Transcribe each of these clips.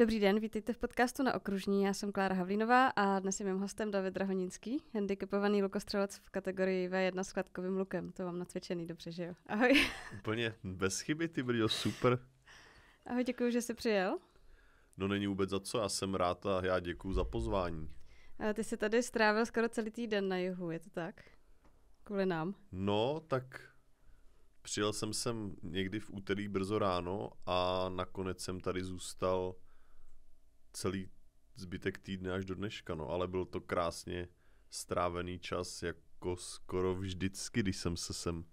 Dobrý den, vítejte v podcastu na Okružní. Já jsem Klára Havlínová a dnes je mým hostem David Drahonínský, handicapovaný lukostřelec v kategorii V1 s kladkovým lukem. To vám nacvičený dobře, že jo? Ahoj. Úplně bez chyby, ty brýo, super. Ahoj, děkuji, že jsi přijel. No není vůbec za co, já jsem rád a já děkuji za pozvání. A ty jsi tady strávil skoro celý týden na jihu, je to tak? Kvůli nám. No, tak přijel jsem sem někdy v úterý brzo ráno a nakonec jsem tady zůstal celý zbytek týdne až do dneška, no, ale byl to krásně strávený čas, jako skoro vždycky, když jsem se sem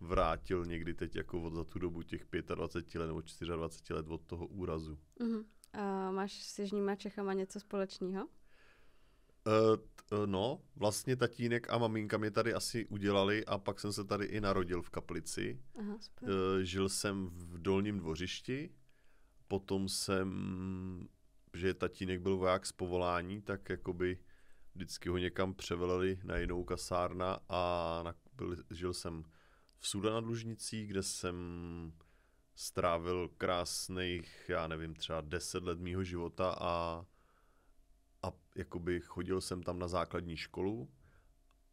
vrátil někdy teď jako od za tu dobu těch 25 let nebo 24 let od toho úrazu. Uh-huh. A máš s Jižníma Čechama něco společného? Uh, t, e, no, vlastně tatínek a maminka mě tady asi udělali a pak jsem se tady i narodil v Kaplici. Aha, Uh, žil jsem v Dolním dvořišti, potom jsem že tatínek byl voják z povolání, tak jakoby vždycky ho někam převeleli na jinou kasárna a na, byl, žil jsem v Suda nad Lužnicí, kde jsem strávil krásných, já nevím, třeba 10 let mýho života a, a jakoby chodil jsem tam na základní školu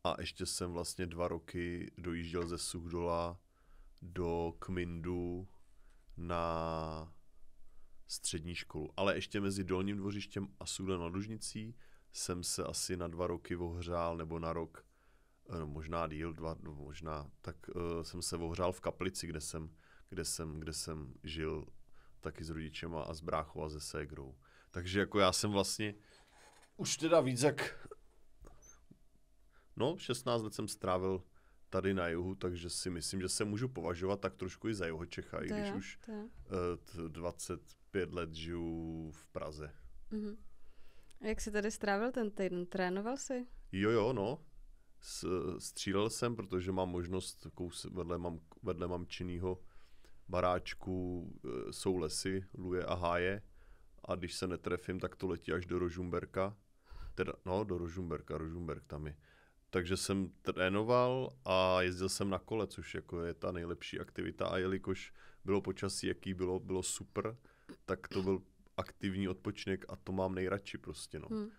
a ještě jsem vlastně dva roky dojížděl ze Suhdola do Kmindu na střední školu. Ale ještě mezi Dolním dvořištěm a Sudem na Dužnicí jsem se asi na dva roky ohřál, nebo na rok, eh, no možná díl, dva, no možná, tak uh, jsem se ohřál v kaplici, kde jsem, kde jsem, kde jsem žil taky s rodičema a s bráchou a se ségrou. Takže jako já jsem vlastně už teda víc jak... No, 16 let jsem strávil tady na jihu, takže si myslím, že se můžu považovat tak trošku i za jeho Čecha, i když už 20, pět let žiju v Praze. Mm-hmm. A jak jsi tady strávil ten týden? Trénoval jsi? Jo, jo, no. S, střílel jsem, protože mám možnost, kous, vedle, mám, vedle mám činnýho baráčku, e, jsou lesy, luje a háje. A když se netrefím, tak to letí až do Rožumberka. Teda, no, do Rožumberka, Rožumberk tam je. Takže jsem trénoval a jezdil jsem na kole, což jako je ta nejlepší aktivita. A jelikož bylo počasí, jaký bylo, bylo super, tak to byl aktivní odpočinek a to mám nejradši prostě, no. Hmm.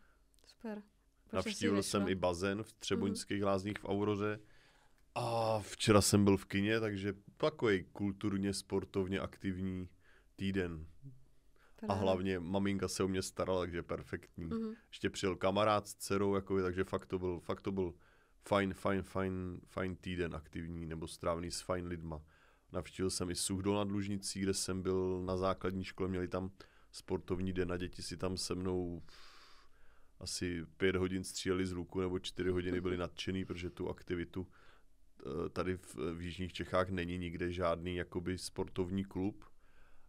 Super. Proč Navštívil jsem i bazén v Třeboňských hmm. lázních v Auroře a včera jsem byl v kině, takže takový kulturně, sportovně aktivní týden. Pravda. A hlavně maminka se o mě starala, takže perfektní. Mm-hmm. Ještě přijel kamarád s dcerou, jakoby, takže fakt to byl, fakt to byl fajn, fajn, fajn, fajn týden aktivní nebo strávný s fajn lidma. Navštívil jsem i Suchdol nad Dlužnicí, kde jsem byl na základní škole, měli tam sportovní den a děti si tam se mnou asi pět hodin stříleli z luku nebo čtyři hodiny byli nadšený, protože tu aktivitu eh, tady v, v Jižních Čechách není nikde žádný jakoby sportovní klub,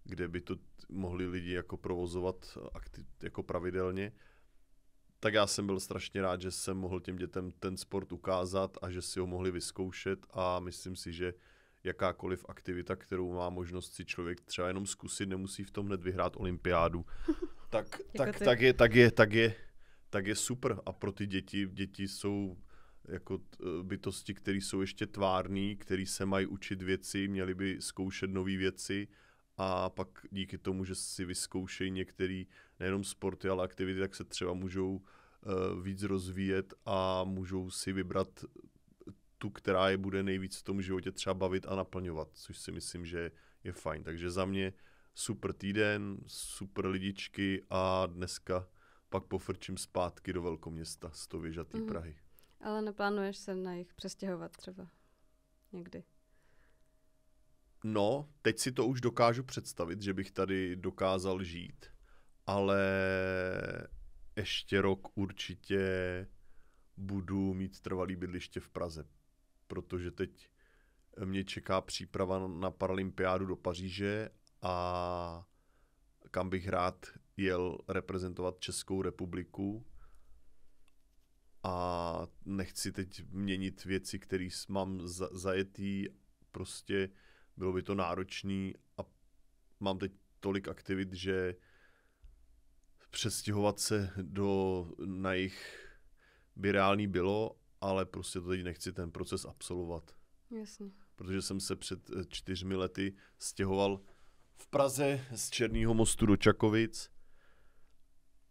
kde by to mohli lidi jako provozovat aktiv, jako pravidelně. Tak já jsem byl strašně rád, že jsem mohl těm dětem ten sport ukázat a že si ho mohli vyzkoušet a myslím si, že jakákoliv aktivita, kterou má možnost si člověk třeba jenom zkusit, nemusí v tom hned vyhrát olympiádu, tak, jako tak, tak, je, tak, je, tak, je, tak je super. A pro ty děti, děti jsou jako eh, bytosti, které jsou ještě tvární, které se mají učit věci, měli by zkoušet nové věci a pak díky tomu, že si vyzkoušejí některé nejenom sporty, ale aktivity, tak se třeba můžou uh, víc rozvíjet a můžou si vybrat tu, která je bude nejvíc v tom životě třeba bavit a naplňovat, což si myslím, že je fajn. Takže za mě super týden, super lidičky a dneska pak pofrčím zpátky do velkoměsta z toho věžatý mm-hmm. Prahy. Ale neplánuješ se na jich přestěhovat třeba někdy? No, teď si to už dokážu představit, že bych tady dokázal žít, ale ještě rok určitě budu mít trvalý bydliště v Praze, protože teď mě čeká příprava na paralympiádu do Paříže a kam bych rád jel reprezentovat Českou republiku a nechci teď měnit věci, které mám za, zajetý, prostě bylo by to náročné a mám teď tolik aktivit, že přestěhovat se do, na jich by reálný bylo ale prostě to teď nechci ten proces absolvovat. Jasně. Protože jsem se před eh, čtyřmi lety stěhoval v Praze z Černého mostu do Čakovic.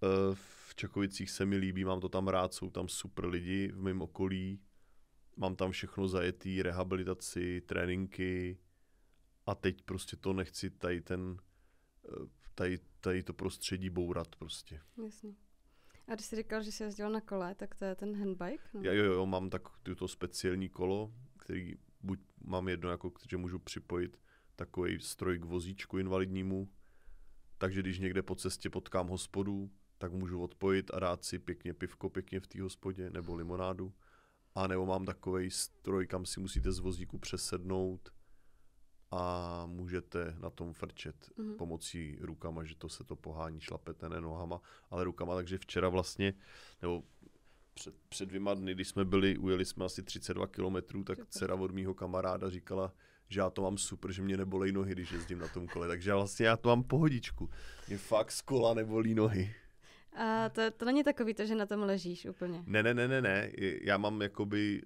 Eh, v Čakovicích se mi líbí, mám to tam rád, jsou tam super lidi v mém okolí. Mám tam všechno zajetý, rehabilitaci, tréninky a teď prostě to nechci tady ten, eh, tady, tady to prostředí bourat prostě. Jasně. A když jsi říkal, že jsi jezdil na kole, tak to je ten handbike? No? Jo, jo, jo, mám tak to speciální kolo, který buď mám jedno, jako, že můžu připojit takový stroj k vozíčku invalidnímu, takže když někde po cestě potkám hospodu, tak můžu odpojit a dát si pěkně pivko pěkně v té hospodě nebo limonádu. A nebo mám takový stroj, kam si musíte z vozíku přesednout a můžete na tom frčet mm-hmm. pomocí rukama, že to se to pohání šlapete, ne nohama, ale rukama. Takže včera vlastně, nebo před, před dvěma dny, když jsme byli, ujeli jsme asi 32 km, tak super. dcera od mýho kamaráda říkala, že já to mám super, že mě nebolej nohy, když jezdím na tom kole. Takže vlastně já to mám pohodičku. Mě fakt z kola nebolí nohy. A to, to není takový to, že na tom ležíš úplně. Ne, ne, ne, ne, ne. Já mám jakoby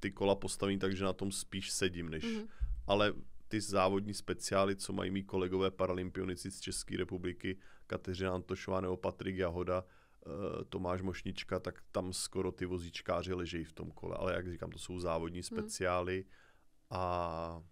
ty kola postavený tak, že na tom spíš sedím, než... Mm-hmm. Ale ty závodní speciály, co mají mý kolegové paralympionici z České republiky, Kateřina Antošová nebo Patrik Jahoda, eh, Tomáš Mošnička, tak tam skoro ty vozíčkáři ležejí v tom kole. Ale jak říkám, to jsou závodní hmm. speciály hmm. a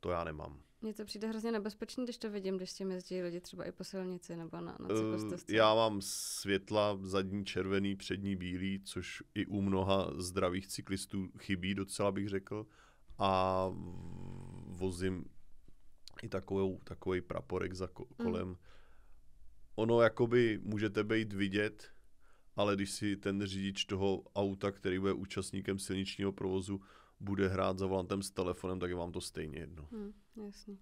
to já nemám. Mně to přijde hrozně nebezpečné, když to vidím, když s tím jezdí lidi třeba i po silnici nebo na, na eh, cyklostezce. Já mám světla zadní červený, přední bílý, což i u mnoha zdravých cyklistů chybí, docela bych řekl a vozím i takovou, takový praporek za ko- hmm. kolem. Mm. Ono jakoby můžete být vidět, ale když si ten řidič toho auta, který bude účastníkem silničního provozu, bude hrát za volantem s telefonem, tak je vám to stejně jedno. Mm, jasně.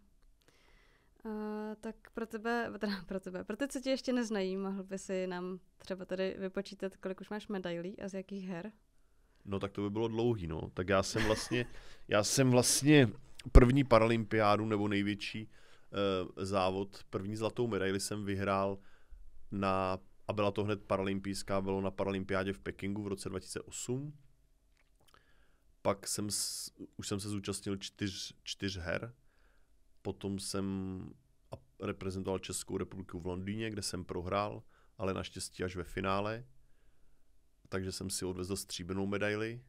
Uh, tak pro tebe, teda pro tebe, pro ty, co tě ještě neznají, mohl by si nám třeba tady vypočítat, kolik už máš medailí a z jakých her? No tak to by bylo dlouhý, no. Tak já jsem vlastně, já jsem vlastně první paralympiádu nebo největší uh, závod, první zlatou medaili jsem vyhrál na, a byla to hned paralympijská, bylo na paralympiádě v Pekingu v roce 2008. Pak jsem, už jsem se zúčastnil čtyř, čtyř her, potom jsem reprezentoval Českou republiku v Londýně, kde jsem prohrál, ale naštěstí až ve finále takže jsem si odvezl stříbrnou medaili.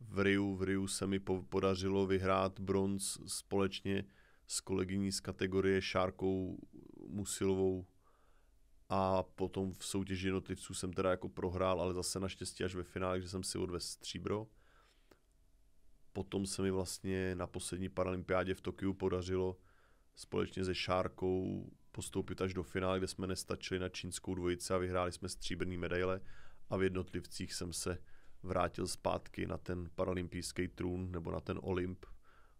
V Riu, v Riu se mi podařilo vyhrát bronz společně s kolegyní z kategorie Šárkou Musilovou a potom v soutěži jednotlivců jsem teda jako prohrál, ale zase naštěstí až ve finále, že jsem si odvezl stříbro. Potom se mi vlastně na poslední paralympiádě v Tokiu podařilo společně se Šárkou postoupit až do finále, kde jsme nestačili na čínskou dvojici a vyhráli jsme stříbrný medaile a v jednotlivcích jsem se vrátil zpátky na ten paralympijský trůn nebo na ten Olymp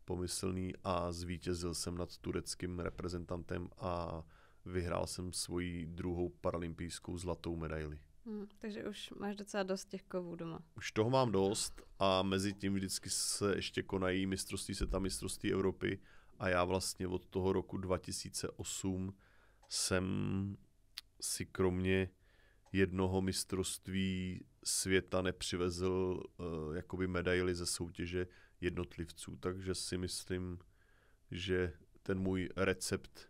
pomyslný a zvítězil jsem nad tureckým reprezentantem a vyhrál jsem svoji druhou paralympijskou zlatou medaili. Hmm, takže už máš docela dost těch kovů doma. Už toho mám dost a mezi tím vždycky se ještě konají mistrovství tam mistrovství Evropy a já vlastně od toho roku 2008 jsem si kromě jednoho mistrovství světa nepřivezl uh, jakoby medaily ze soutěže jednotlivců, takže si myslím, že ten můj recept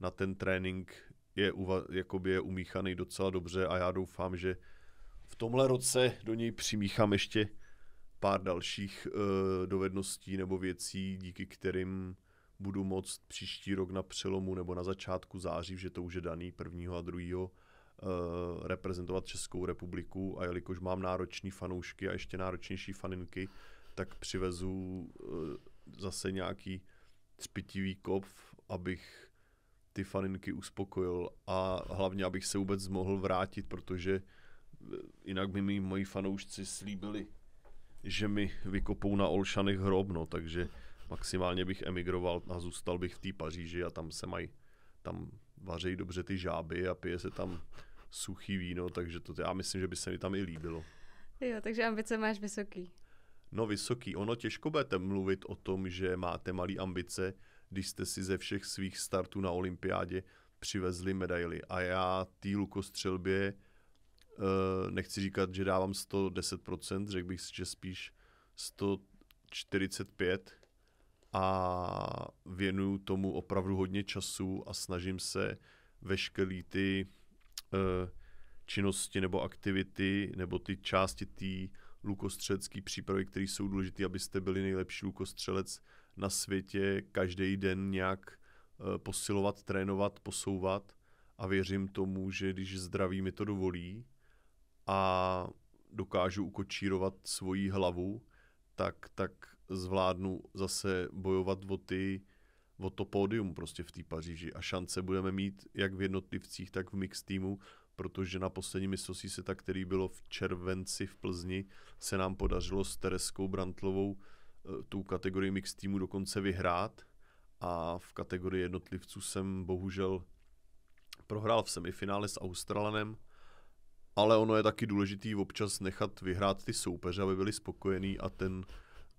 na ten trénink je, uva- jakoby je umíchaný docela dobře a já doufám, že v tomhle roce do něj přimíchám ještě pár dalších uh, dovedností nebo věcí, díky kterým budu moct příští rok na přelomu nebo na začátku září, že to už je daný prvního a druhého Eh, reprezentovat Českou republiku a jelikož mám náročný fanoušky a ještě náročnější faninky, tak přivezu eh, zase nějaký třpitivý kov, abych ty faninky uspokojil a hlavně, abych se vůbec mohl vrátit, protože eh, jinak by mi moji fanoušci slíbili, že mi vykopou na Olšanech hrob, no, takže maximálně bych emigroval a zůstal bych v té Paříži a tam se mají, tam vařejí dobře ty žáby a pije se tam suchý víno, takže to já myslím, že by se mi tam i líbilo. Jo, takže ambice máš vysoký. No vysoký. Ono těžko budete mluvit o tom, že máte malé ambice, když jste si ze všech svých startů na olympiádě přivezli medaily. A já té lukostřelbě eh, nechci říkat, že dávám 110%, řekl bych, že spíš 145 a věnuju tomu opravdu hodně času a snažím se veškerý ty Eh, činnosti nebo aktivity nebo ty části té lukostřelecké přípravy, které jsou důležité, abyste byli nejlepší lukostřelec na světě, každý den nějak eh, posilovat, trénovat, posouvat a věřím tomu, že když zdraví mi to dovolí a dokážu ukočírovat svoji hlavu, tak, tak zvládnu zase bojovat o ty o to pódium prostě v té Paříži a šance budeme mít jak v jednotlivcích, tak v mix týmu, protože na poslední mistrovství tak, který bylo v červenci v Plzni, se nám podařilo s Tereskou Brantlovou eh, tu kategorii mix týmu dokonce vyhrát a v kategorii jednotlivců jsem bohužel prohrál v semifinále s Australanem, ale ono je taky důležitý občas nechat vyhrát ty soupeře, aby byli spokojení a ten,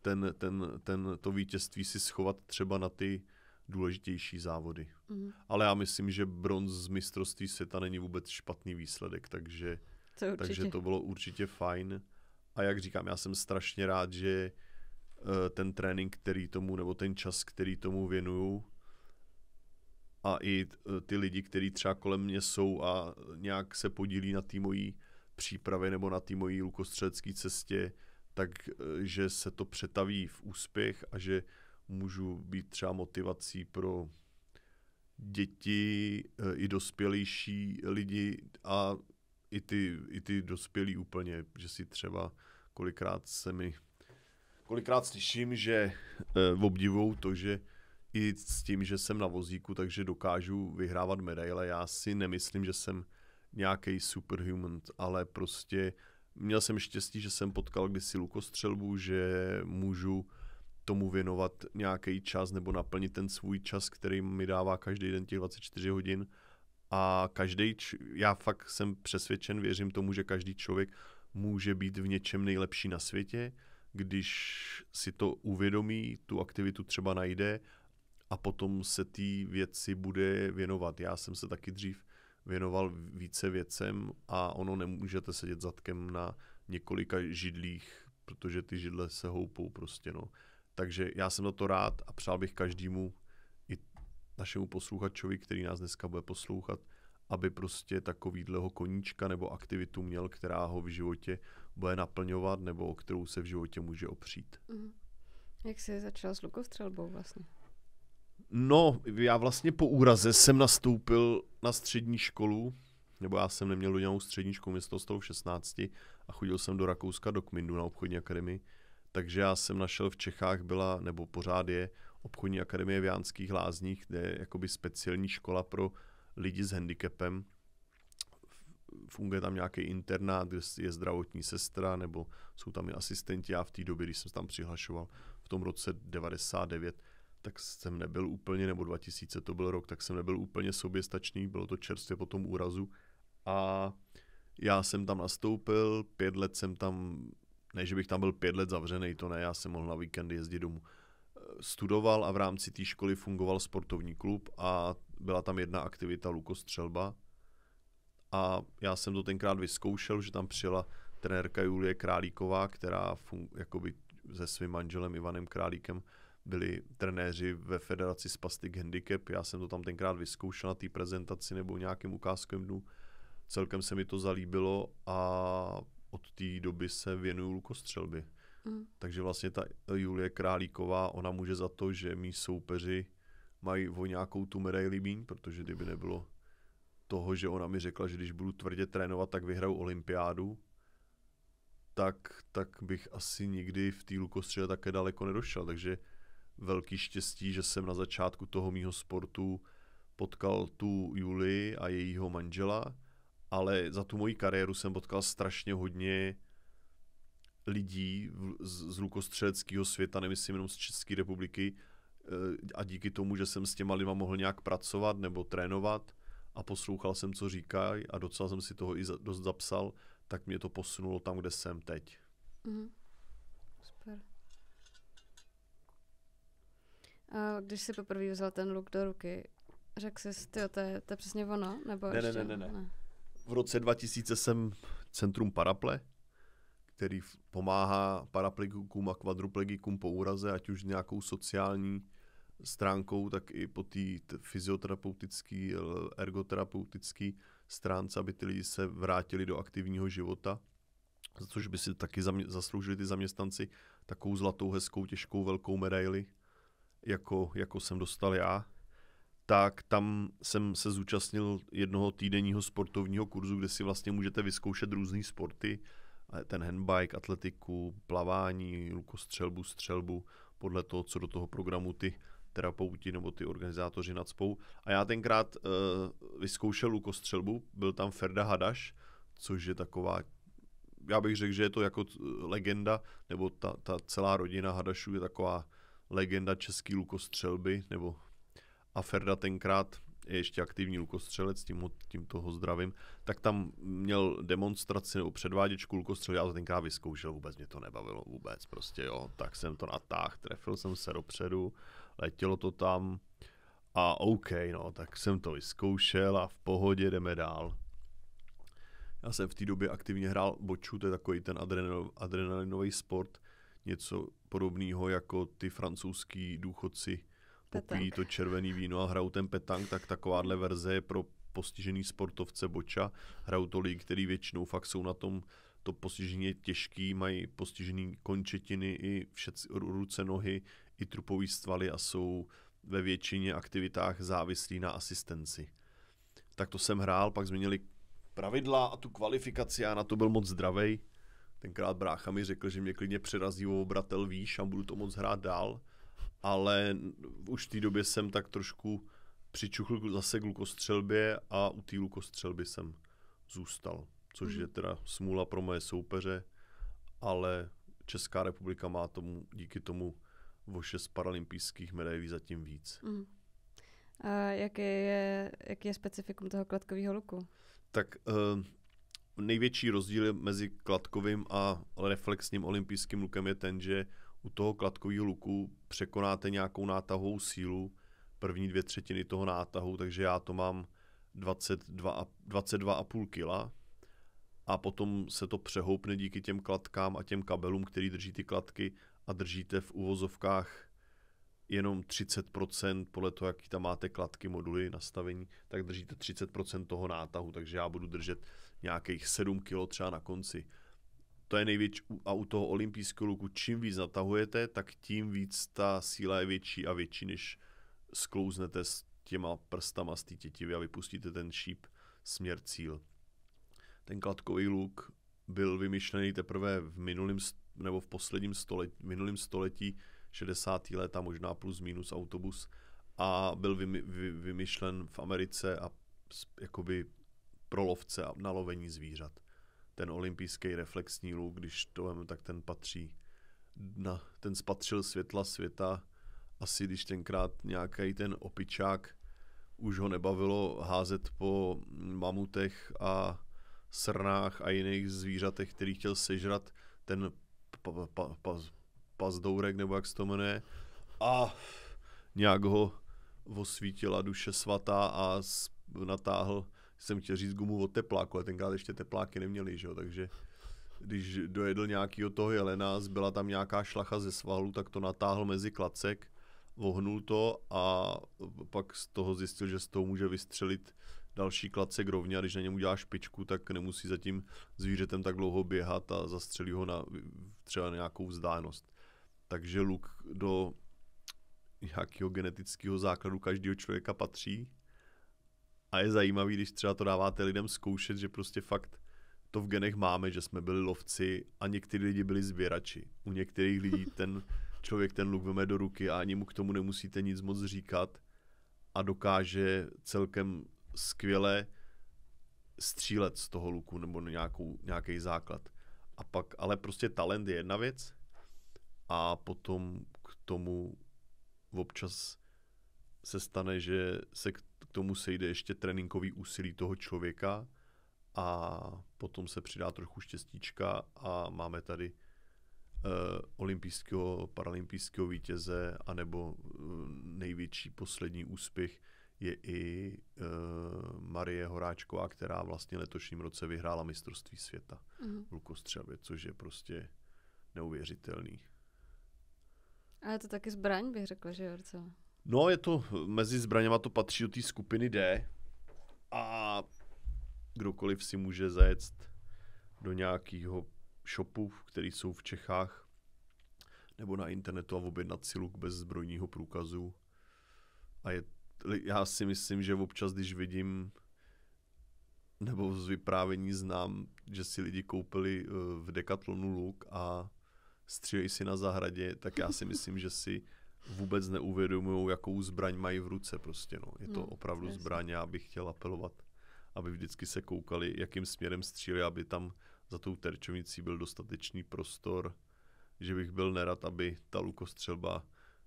ten, ten, ten, to vítězství si schovat třeba na ty důležitější závody. Mm. Ale já myslím, že bronz z mistrovství světa není vůbec špatný výsledek, takže to, takže to bylo určitě fajn. A jak říkám, já jsem strašně rád, že eh, ten trénink, který tomu, nebo ten čas, který tomu věnuju, a i eh, ty lidi, kteří třeba kolem mě jsou a nějak se podílí na té mojí přípravě nebo na té mojí lukostřelecké cestě, takže eh, se to přetaví v úspěch a že můžu být třeba motivací pro děti, eh, i dospělejší lidi a i ty, i ty dospělí úplně, že si třeba kolikrát se mi, kolikrát slyším, že eh, obdivou to, že i s tím, že jsem na vozíku, takže dokážu vyhrávat medaile. Já si nemyslím, že jsem nějaký superhuman, ale prostě měl jsem štěstí, že jsem potkal kdysi lukostřelbu, že můžu tomu věnovat nějaký čas nebo naplnit ten svůj čas, který mi dává každý den těch 24 hodin. A každý, já fakt jsem přesvědčen, věřím tomu, že každý člověk může být v něčem nejlepší na světě, když si to uvědomí, tu aktivitu třeba najde a potom se ty věci bude věnovat. Já jsem se taky dřív věnoval více věcem a ono nemůžete sedět zadkem na několika židlích, protože ty židle se houpou prostě, no. Takže já jsem na to rád a přál bych každému, i našemu posluchačovi, který nás dneska bude poslouchat, aby prostě takovýhleho koníčka nebo aktivitu měl, která ho v životě bude naplňovat nebo o kterou se v životě může opřít. Mm. Jak jsi začal s lukostřelbou vlastně? No, já vlastně po úraze jsem nastoupil na střední školu, nebo já jsem neměl do střední školu, mě se to stalo v 16 a chodil jsem do Rakouska do Kmindu na obchodní akademii takže já jsem našel v Čechách byla, nebo pořád je, obchodní akademie v Jánských lázních, kde je jakoby speciální škola pro lidi s handicapem. Funguje tam nějaký internát, kde je zdravotní sestra, nebo jsou tam i asistenti. Já v té době, když jsem se tam přihlašoval, v tom roce 99, tak jsem nebyl úplně, nebo 2000 to byl rok, tak jsem nebyl úplně soběstačný, bylo to čerstvě po tom úrazu. A já jsem tam nastoupil, pět let jsem tam ne, že bych tam byl pět let zavřený, to ne, já jsem mohl na víkendy jezdit domů. Eh, studoval a v rámci té školy fungoval sportovní klub a byla tam jedna aktivita lukostřelba. A já jsem to tenkrát vyzkoušel, že tam přijela trenérka Julie Králíková, která fun- jakoby se svým manželem Ivanem Králíkem byli trenéři ve Federaci Spastic Handicap. Já jsem to tam tenkrát vyzkoušel na té prezentaci nebo nějakým ukázkem. dnu. Celkem se mi to zalíbilo a od té doby se věnuju lukostřelbě. Mm. Takže vlastně ta Julie Králíková, ona může za to, že mý soupeři mají o nějakou tu medaili míň, protože kdyby nebylo toho, že ona mi řekla, že když budu tvrdě trénovat, tak vyhraju olympiádu, tak, tak bych asi nikdy v té lukostřele také daleko nedošel. Takže velký štěstí, že jsem na začátku toho mýho sportu potkal tu Julii a jejího manžela, ale za tu moji kariéru jsem potkal strašně hodně lidí z, z lukostřeleckého světa, nemyslím jenom z České republiky, eh, a díky tomu, že jsem s těma lidma mohl nějak pracovat nebo trénovat a poslouchal jsem, co říkají a docela jsem si toho i dost zapsal, tak mě to posunulo tam, kde jsem teď. Mm-hmm. Super. A když si poprvé vzal ten luk do ruky, řekl jsi, to je, to je přesně ono? Nebo ne, ještě? ne, ne, ne, ne. ne v roce 2000 jsem Centrum Paraple, který pomáhá paraplegikům a kvadruplegikům po úraze, ať už nějakou sociální stránkou, tak i po té fyzioterapeutické, ergoterapeutické stránce, aby ty lidi se vrátili do aktivního života, za což by si taky zasloužili ty zaměstnanci takovou zlatou, hezkou, těžkou, velkou medaili, jako, jako jsem dostal já, tak tam jsem se zúčastnil jednoho týdenního sportovního kurzu, kde si vlastně můžete vyzkoušet různé sporty, ten handbike, atletiku, plavání, lukostřelbu, střelbu, podle toho, co do toho programu ty terapeuti nebo ty organizátoři nadspou. A já tenkrát uh, vyzkoušel lukostřelbu, byl tam Ferda Hadaš, což je taková, já bych řekl, že je to jako legenda, nebo ta, ta celá rodina Hadašů je taková legenda české lukostřelby, nebo a Ferda tenkrát je ještě aktivní lukostřelec, tím, tím toho zdravím, tak tam měl demonstraci nebo předváděčku lukostřelec, já to tenkrát vyzkoušel, vůbec mě to nebavilo, vůbec prostě jo, tak jsem to natáhl, trefil jsem se dopředu, letělo to tam a OK, no, tak jsem to vyzkoušel a v pohodě jdeme dál. Já jsem v té době aktivně hrál boču, to je takový ten adrenalinový sport, něco podobného jako ty francouzský důchodci, Popíjí to červený víno a hrajou ten petang, tak takováhle verze je pro postižený sportovce boča. Hrajou to lidi, který většinou fakt jsou na tom to postižení je těžký, mají postižený končetiny i všetci, ruce, nohy, i trupový stvaly a jsou ve většině aktivitách závislí na asistenci. Tak to jsem hrál, pak změnili pravidla a tu kvalifikaci, já na to byl moc zdravej. Tenkrát brácha mi řekl, že mě klidně přerazí obratel výš a budu to moc hrát dál ale už v té době jsem tak trošku přičuchl zase k lukostřelbě a u té lukostřelby jsem zůstal, což mm. je teda smůla pro moje soupeře, ale Česká republika má tomu díky tomu o šest paralympijských medailí zatím víc. Mm. A jaký je, jaký je specifikum toho kladkového luku? Tak eh, největší rozdíl mezi kladkovým a reflexním olympijským lukem je ten, že u toho kladkového luku překonáte nějakou nátahovou sílu, první dvě třetiny toho nátahu, takže já to mám 22,5 22 kg a potom se to přehoupne díky těm kladkám a těm kabelům, který drží ty kladky a držíte v uvozovkách jenom 30% podle toho, jaký tam máte kladky, moduly, nastavení, tak držíte 30% toho nátahu, takže já budu držet nějakých 7 kg třeba na konci to je největší a u toho olympijského luku čím víc natahujete, tak tím víc ta síla je větší a větší, než sklouznete s těma prstama z té tětivy a vypustíte ten šíp směr cíl. Ten kladkový luk byl vymyšlený teprve v minulém nebo v posledním století, minulým století 60. a možná plus minus autobus a byl vymy vy, vymyšlen v Americe a jakoby pro lovce a na lovení zvířat ten olympijský reflexní luk, když to vemu, tak ten patří na, ten spatřil světla světa, asi když tenkrát nějaký ten opičák už ho nebavilo házet po mamutech a srnách a jiných zvířatech, který chtěl sežrat ten pa, pa, pa, pa, pazdourek, nebo jak se to jmenuje, a nějak ho osvítila duše svatá a natáhl jsem chtěl říct gumu od tepláku, ale tenkrát ještě tepláky neměli, že jo, takže když dojedl nějaký od toho jelena, byla tam nějaká šlacha ze svalu, tak to natáhl mezi klacek, vohnul to a pak z toho zjistil, že z toho může vystřelit další klacek rovně a když na něm udělá špičku, tak nemusí za tím zvířetem tak dlouho běhat a zastřelí ho na třeba na nějakou vzdálenost. Takže luk do nějakého genetického základu každého člověka patří a je zajímavý, když třeba to dáváte lidem zkoušet, že prostě fakt to v genech máme, že jsme byli lovci a někteří lidi byli sběrači. U některých lidí ten člověk ten luk veme do ruky a ani mu k tomu nemusíte nic moc říkat a dokáže celkem skvěle střílet z toho luku nebo nějakou, nějaký základ. A pak, ale prostě talent je jedna věc a potom k tomu občas se stane, že se k tomu sejde ještě tréninkový úsilí toho člověka a potom se přidá trochu štěstíčka a máme tady uh, olympijského, paralympijského vítěze anebo uh, eh, největší poslední úspěch je i uh, Marie Horáčková, která vlastně letošním roce vyhrála mistrovství světa mm-hmm. v lukostřelbě, což je prostě neuvěřitelný. Ale je to taky zbraň, bych řekla, že jo, No, je to, mezi zbraněma to patří do té skupiny D a kdokoliv si může zajet do nějakého shopu, který jsou v Čechách, nebo na internetu a objednat si luk bez zbrojního průkazu. A je, já si myslím, že občas, když vidím nebo z vyprávění znám, že si lidi koupili eh, v Decathlonu luk a střílejí si na zahradě, tak já si myslím, že si vůbec neuvědomují, jakou zbraň mají v ruce prostě. No. Je to hmm, opravdu jasný. zbraň a bych chtěl apelovat, aby vždycky se koukali, jakým směrem střílí, aby tam za tou terčovnicí byl dostatečný prostor, že bych byl nerad, aby ta lukostřelba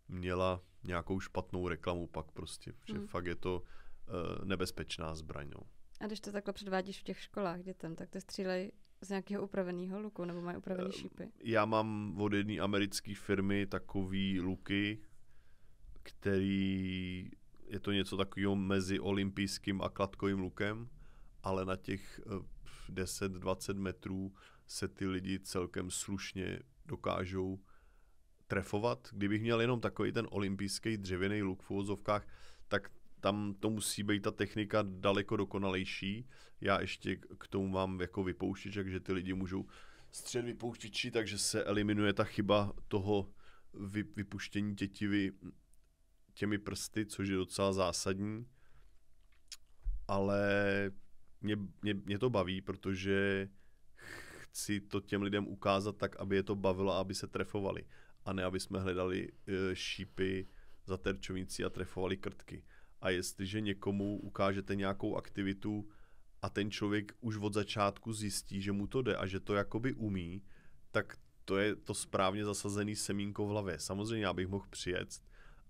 měla nějakou špatnou reklamu pak prostě, že hmm. fakt je to uh, nebezpečná zbraň. No. A když to takhle předvádíš v těch školách dětem, tak to střílej z nějakého upraveného luku, nebo mají upravené eh, šípy? Já mám od jedné americké firmy takový luky, který je to něco takového mezi olympijským a kladkovým lukem, ale na těch 10-20 eh, metrů se ty lidi celkem slušně dokážou trefovat. Kdybych měl jenom takový ten olympijský dřevěný luk v úvozovkách, tak tam to musí být ta technika daleko dokonalejší. Já ještě k tomu mám jako vypouštěč, takže ty lidi můžou střed vypouštěči, takže se eliminuje ta chyba toho vy, vypuštění tětivy těmi prsty, což je docela zásadní. Ale mě, mě, mě to baví, protože chci to těm lidem ukázat tak, aby je to bavilo a aby se trefovali. A ne, aby jsme hledali eh, šípy za terčovnici a trefovali krtky. A jestliže někomu ukážete nějakou aktivitu a ten člověk už od začátku zjistí, že mu to jde a že to jakoby umí, tak to je to správně zasazený semínko v hlavě. Samozřejmě já bych mohl přijet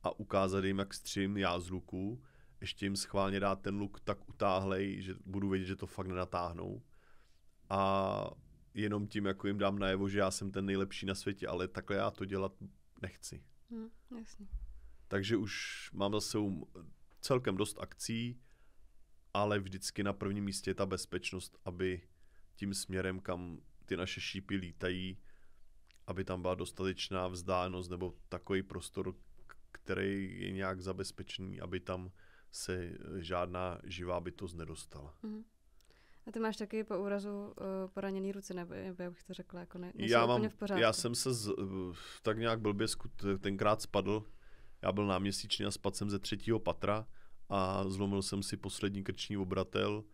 a ukázat jim, jak střím já z luku, ještě jim schválně dát ten luk tak utáhlej, že budu vědět, že to fakt nenatáhnou. A jenom tím, jako jim dám najevo, že já jsem ten nejlepší na světě, ale takhle já to dělat nechci. Hmm, jasně. Takže už mám za sebou celkem dost akcí, ale vždycky na prvním místě je ta bezpečnost, aby tím směrem, kam ty naše šípy lítají, aby tam byla dostatečná vzdálenost nebo takový prostor, který je nějak zabezpečený, aby tam se žádná živá bytost nedostala. Mm-hmm. A ty máš taky po úrazu uh, poraněný ruce, nebo já bych to řekla, jako ne, já mám, v pořádku. Já jsem se z, eh, tak nějak blbě skut, tenkrát spadl, já byl náměsíčný a spadl jsem ze třetího patra a zlomil jsem si poslední krční obratel.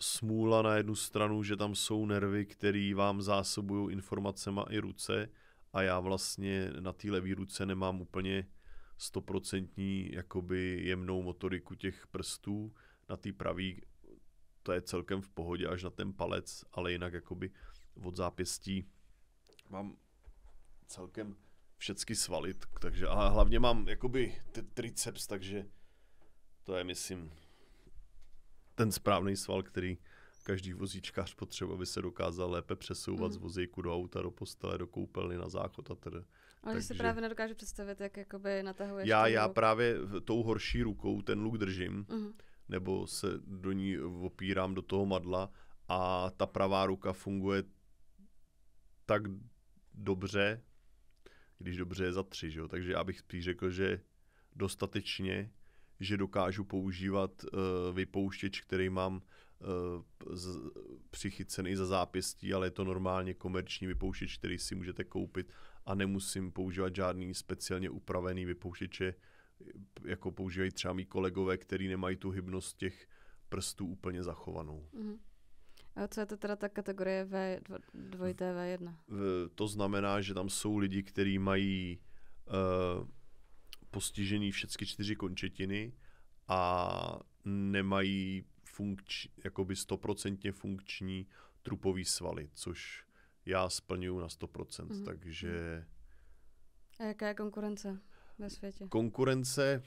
Smůla na jednu stranu, že tam jsou nervy, které vám zásobují informacema i ruce a já vlastně na té levé ruce nemám úplně stoprocentní jakoby jemnou motoriku těch prstů. Na té pravý to je celkem v pohodě až na ten palec, ale jinak jakoby od zápěstí mám celkem všecky svalit, takže a hlavně mám jakoby triceps, takže to je, myslím, ten správný sval, který každý vozíčkář potřebuje, aby se dokázal lépe přesouvat mm. z mhm. vozíku do auta, do postele, do koupelny, na záchod a tedy. Ale Takže... si právě nedokáže představit, jak jakoby natahuješ Já, já luk. právě tou horší rukou ten luk držím, mm. nebo se do ní opírám do toho madla a ta pravá ruka funguje tak dobře, když dobře je za tři, že jo? takže já bych spíš řekl, že dostatečně, že dokážu používat uh, vypouštěč, který mám uh, z, přichycený za zápěstí, ale je to normálně komerční vypouštěč, který si můžete koupit a nemusím používat žádný speciálně upravený vypouštěče, jako používají třeba mý kolegové, který nemají tu hybnost těch prstů úplně zachovanou. Mm-hmm. A co je to teda ta kategorie V, dvojité V1? To znamená, že tam jsou lidi, kteří mají uh, postižený všechny čtyři končetiny a nemají funkč, jakoby stoprocentně funkční trupový svaly, což já splňuju na 100%, mm-hmm. takže... A jaká je konkurence ve světě? Konkurence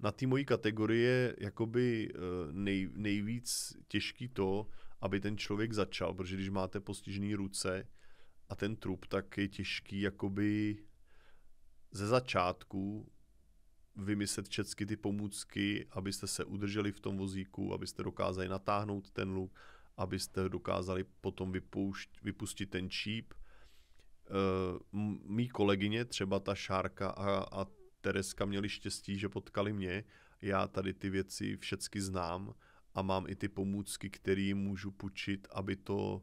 na té mojí kategorie je jakoby eh, nej, nejvíc těžký to, aby ten člověk začal, protože když máte postižené ruce a ten trup, tak je těžký jakoby ze začátku vymyslet všechny ty pomůcky, abyste se udrželi v tom vozíku, abyste dokázali natáhnout ten luk, abyste dokázali potom vypoušť, vypustit ten číp. Eh, Mí kolegyně, třeba ta Šárka a, a Tereska měli štěstí, že potkali mě. Já tady ty věci všechny znám a mám i ty pomůcky, které můžu půjčit, aby to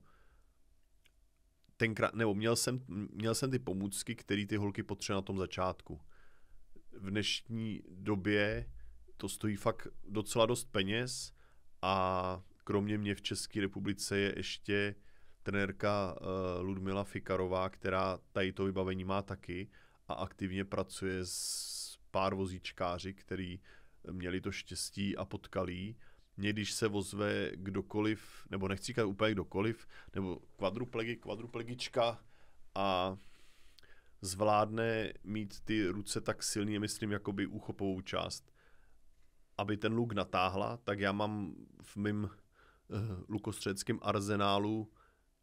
tenkrát, nebo měl jsem, měl jsem ty pomůcky, které ty holky potřebují na tom začátku. V dnešní době to stojí fakt docela dost peněz a kromě mě v České republice je ještě trenérka eh, Ludmila Fikarová, která tady to vybavení má taky a aktivně pracuje s pár vozíčkáři, který měli to štěstí a potkali mě, když se vozve kdokoliv, nebo nechci říkat úplně kdokoliv, nebo kvadruplegi, kvadruplegička a zvládne mít ty ruce tak silně, myslím, jakoby uchopovou část, aby ten luk natáhla, tak já mám v mém uh, eh, lukostředském arzenálu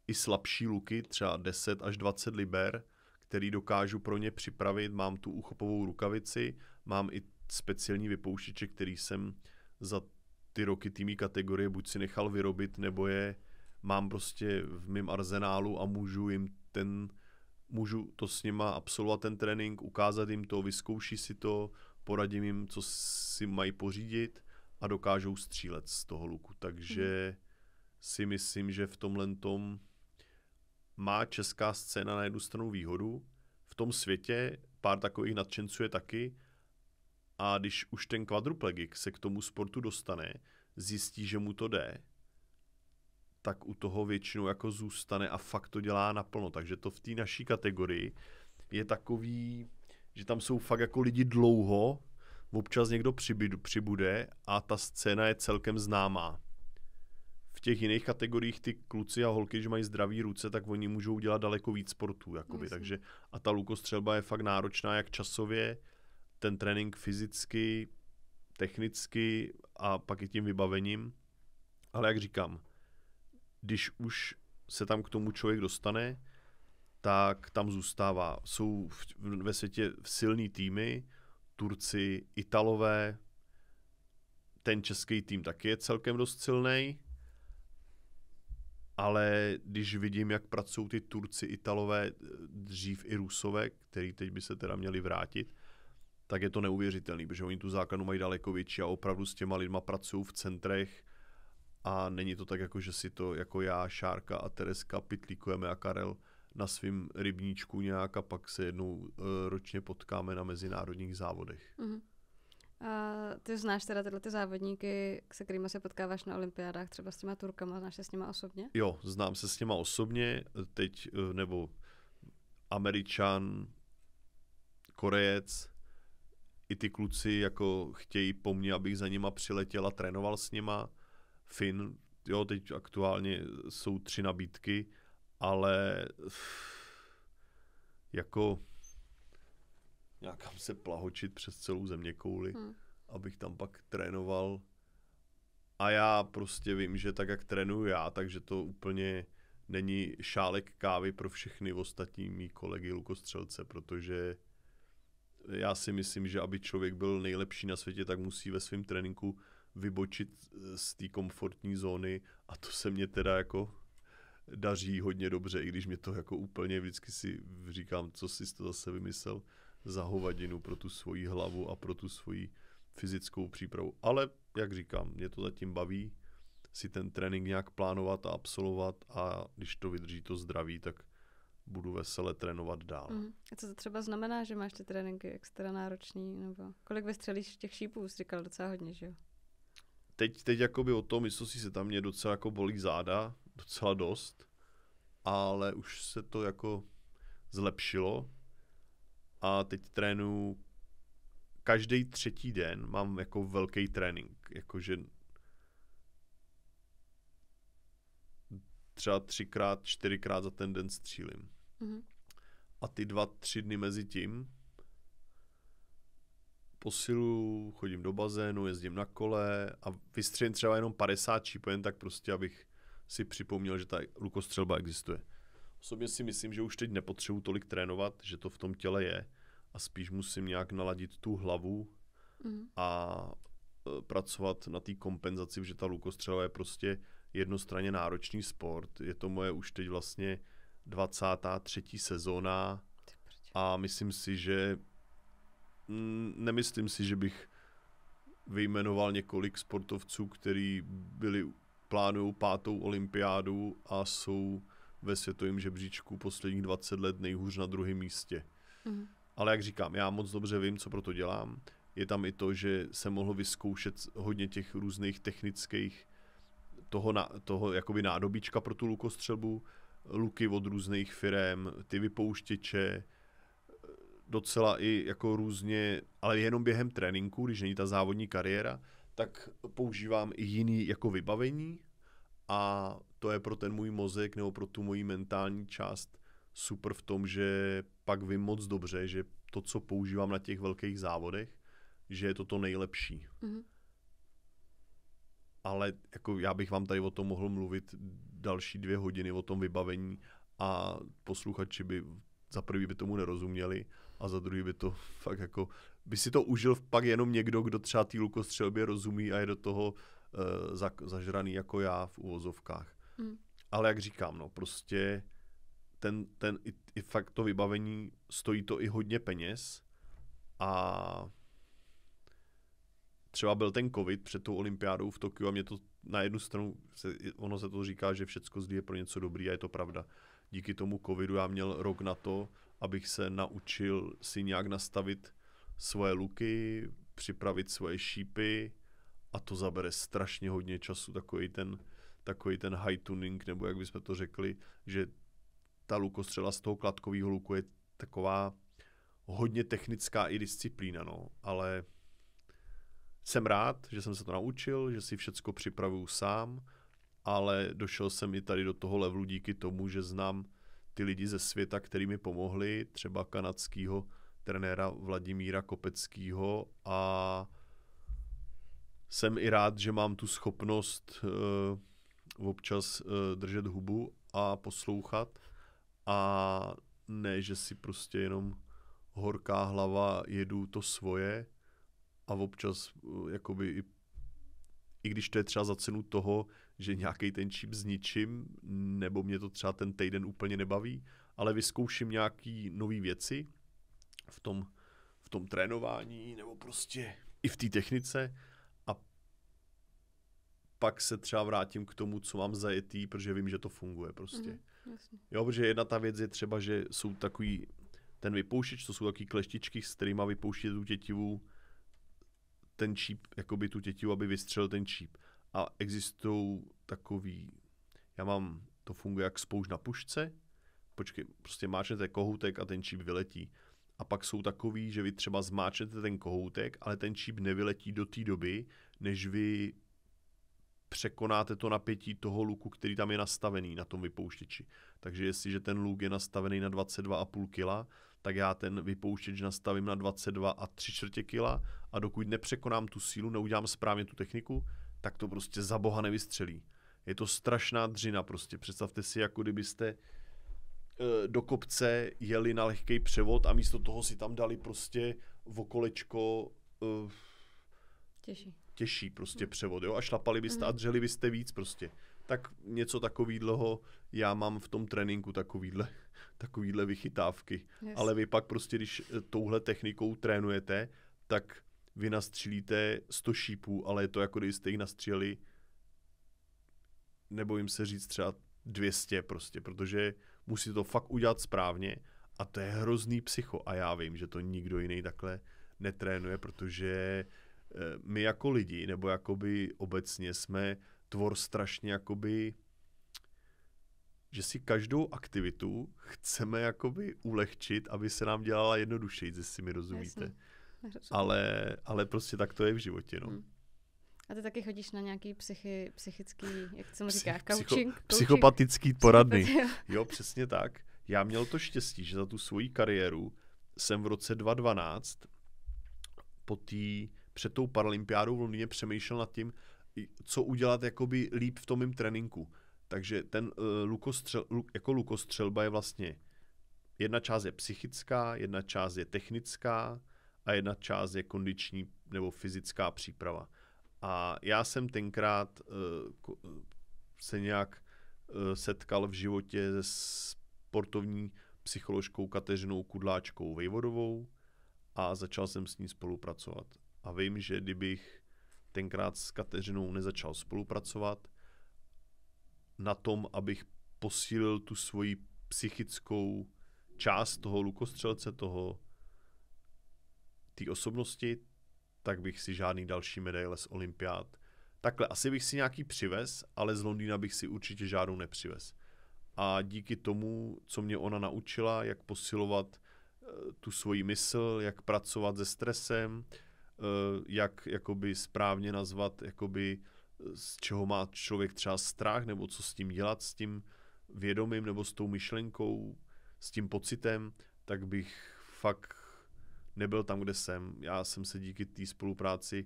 i slabší luky, třeba 10 až 20 liber, který dokážu pro ně připravit. Mám tu uchopovou rukavici, mám i speciální vypouštěče, který jsem za ty roky týmí kategorie buď si nechal vyrobit, nebo je mám prostě v mém arzenálu a můžu jim ten, můžu to s nima absolvovat ten trénink, ukázat jim to, vyzkouší si to, poradím jim, co si mají pořídit a dokážou střílet z toho luku. Takže hmm. si myslím, že v tomhle tom má česká scéna na jednu stranu výhodu, v tom světě pár takových nadšenců je taky, a když už ten kvadruplegik se k tomu sportu dostane, zjistí, že mu to jde, tak u toho většinou jako zůstane a fakt to dělá naplno. Takže to v té naší kategorii je takový, že tam jsou fakt jako lidi dlouho, občas někdo přibude a ta scéna je celkem známá. V těch jiných kategoriích ty kluci a holky, že mají zdraví ruce, tak oni můžou dělat daleko víc sportů. Jakoby. Takže, a ta lukostřelba je fakt náročná jak časově, ten trénink fyzicky, technicky a pak i tím vybavením. Ale jak říkám, když už se tam k tomu člověk dostane, tak tam zůstává. Jsou v, ve světě silní týmy, Turci, Italové, ten český tým taky je celkem dost silný, ale když vidím, jak pracují ty Turci, Italové, dřív i Rusové, který teď by se teda měli vrátit, tak je to neuvěřitelný, protože oni tu základnu mají daleko větší a opravdu s těma lidma pracují v centrech a není to tak, jako že si to jako já, Šárka a Tereska pitlíkujeme a Karel na svém rybníčku nějak a pak se jednou eh, ročně potkáme na mezinárodních závodech. Uh-huh. A ty znáš teda tyhle ty závodníky, se kterými se potkáváš na olympiádách, třeba s těma Turkama, znáš se s nima osobně? Jo, znám se s těma osobně, teď, eh, nebo Američan, Korejec, i ty kluci jako chtějí po mně, abych za nima přiletěl a trénoval s nima. Fin, jo, teď aktuálně jsou tři nabídky, ale jako nějakám se plahočit přes celou země kouli, hmm. abych tam pak trénoval. A já prostě vím, že tak, jak trénuju já, takže to úplně není šálek kávy pro všechny ostatní mý kolegy lukostřelce, protože já si myslím, že aby člověk byl nejlepší na světě, tak musí ve svém tréninku vybočit eh, z té komfortní zóny a to se mě teda jako daří hodně dobře, i když mě to jako úplně vždycky si říkám, co jsi to zase vymyslel za hovadinu pro tu svoji hlavu a pro tu svoji fyzickou přípravu. Ale jak říkám, mě to zatím baví si ten trénink nějak plánovat a absolvovat a když to vydrží to zdraví, tak budu vesele trénovat dál. Mm. A co to třeba znamená, že máš ty tréninky extra nároční? Nebo kolik vystřelíš těch šípů? Jsi říkal docela hodně, že jo? Teď, teď by o tom, jestli si se tam mě docela jako bolí záda, docela dost, ale už se to jako zlepšilo a teď trénu každý třetí den mám jako velký trénink, jakože třeba třikrát, čtyřikrát za ten den střílím. Mm-hmm. A ty dva, tři dny mezi tím posilu, chodím do bazénu, jezdím na kole a vystřelím třeba jenom 50 čípů, jen tak prostě, abych si připomněl, že ta lukostřelba existuje. Osobně si myslím, že už teď nepotřebuji tolik trénovat, že to v tom těle je a spíš musím nějak naladit tu hlavu mm. a e, pracovat na té kompenzaci, že ta lukostřelba je prostě jednostranně náročný sport. Je to moje už teď vlastně 23. sezóna a myslím si, že mm, nemyslím si, že bych vyjmenoval několik sportovců, kteří byli plánují pátou olympiádu a jsou ve světovém žebříčku posledních 20 let nejhůř na druhém místě. Mm. Ale jak říkám, já moc dobře vím, co pro to dělám. Je tam i to, že se mohlo vyzkoušet hodně těch různých technických toho, na, toho jakoby nádobička pro tu lukostřelbu, luky od různých firm, ty vypouštěče, eh, docela i jako různě, ale jenom během tréninku, když není ta závodní kariéra, tak používám i jiný jako vybavení a to je pro ten můj mozek nebo pro tu moji mentální část super v tom, že pak vím moc dobře, že to, co používám na těch velkých závodech, že je to to nejlepší. Mm-hmm ale jako já bych vám tady o tom mohl mluvit další dvě hodiny o tom vybavení a posluchači by za prvý by tomu nerozuměli a za druhý by to fakt jako, by si to užil pak jenom někdo, kdo třeba té lukostřelbě rozumí a je do toho uh, za, zažraný jako já v uvozovkách. Hmm. Ale jak říkám, no prostě ten, ten i, i fakt to vybavení, stojí to i hodně peněz a třeba byl ten covid před tou olympiádou v Tokiu a mě to na jednu stranu, se, ono se to říká, že všecko zlý je pro něco dobrý a je to pravda. Díky tomu covidu já měl rok na to, abych se naučil si nějak nastavit svoje luky, připravit svoje šípy a to zabere strašně hodně času, takový ten, takový ten high tuning, nebo jak bychom to řekli, že ta lukostřela z toho kladkového luku je taková hodně technická i disciplína, no, ale jsem rád, že jsem se to naučil, že si všecko připravuju sám, ale došel jsem i tady do toho levelu díky tomu, že znám ty lidi ze světa, který mi pomohli, třeba kanadského trenéra Vladimíra Kopeckého a jsem i rád, že mám tu schopnost uh, občas uh, držet hubu a poslouchat a ne, že si prostě jenom horká hlava jedu to svoje a občas eh, jakoby i, i když to je třeba za cenu toho, že nějaký ten čip zničím, nebo mě to třeba ten týden úplně nebaví, ale vyzkouším nějaký nové věci v tom, v tom trénování nebo prostě i v té technice a pak se třeba vrátím k tomu, co mám zajetý, protože vím, že to funguje prostě. Mm, jasně. jo, protože jedna ta věc je třeba, že jsou takový ten vypouštěč, to jsou takový kleštičky, s kterými vypouštět tu tětivu, ten číp, jakoby tu tětivu, aby vystřelil ten číp. A existují takový, já mám, to funguje jak spouš na pušce, počkej, prostě máčnete kohoutek a ten číp vyletí. A pak jsou takový, že vy třeba zmáčnete ten kohoutek, ale ten číp nevyletí do té doby, než vy překonáte to napětí toho luku, který tam je nastavený na tom vypouštěči. Takže jestliže ten luk je nastavený na 22,5 kg, tak já ten vypouštěč nastavím na 22 a 3 čtvrtě kila a dokud nepřekonám tu sílu, neudělám správně tu techniku, tak to prostě za boha nevystřelí. Je to strašná dřina prostě. Představte si, jako kdybyste eh, do kopce jeli na lehký převod a místo toho si tam dali prostě v okolečko eh, těžší. těžší prostě hm. převod, jo, a šlapali byste mm. a dřeli byste víc prostě tak něco takový dlouho já mám v tom tréninku takovýhle, takovýhle vychytávky. Yes. Ale vy pak prostě, když eh, touhle technikou trénujete, tak vy nastřílíte 100 šípů, ale je to jako když jste jich nebo nebojím se říct třeba 200 prostě, protože musí to fakt udělat správně a to je hrozný psycho a já vím, že to nikdo jiný takhle netrénuje, protože eh, my jako lidi, nebo jakoby obecně jsme tvor strašně jakoby že si každou aktivitu chceme jakoby ulehčit, aby se nám dělala jednodušeji, jestli mi rozumíte. Ale, ale prostě tak to je v životě, no. Hmm. A ty taky chodíš na nějaký psychi, psychický, jak se mu říká, Psych, coaching, psycho, coaching? Psychopatický poradny. jo. jo, přesně tak. Já měl to štěstí, že za tu svoji kariéru jsem v roce 2012 po tý, před tou paralympiádou v Londýně přemýšlel nad tím, co udělat jakoby líp v tom mým tréninku. Takže ten uh, lukostřel, luk, jako lukostřelba je vlastně jedna část je psychická, jedna část je technická a jedna část je kondiční nebo fyzická příprava. A já jsem tenkrát uh, se nějak uh, setkal v životě se sportovní psycholožkou Kateřinou Kudláčkou Vejvodovou a začal jsem s ní spolupracovat. A vím, že kdybych tenkrát s Kateřinou nezačal spolupracovat na tom, abych posílil tu svoji psychickou část toho lukostřelce, toho té osobnosti, tak bych si žádný další medaile z olympiád. Takhle, asi bych si nějaký přivez, ale z Londýna bych si určitě žádnou nepřivez. A díky tomu, co mě ona naučila, jak posilovat eh, tu svoji mysl, jak pracovat se stresem, Eh, jak jakoby správně nazvat, jakoby eh, z čeho má člověk třeba strach, nebo co s tím dělat, s tím vědomím, nebo s tou myšlenkou, s tím pocitem, tak bych fakt nebyl tam, kde jsem. Já jsem se díky té spolupráci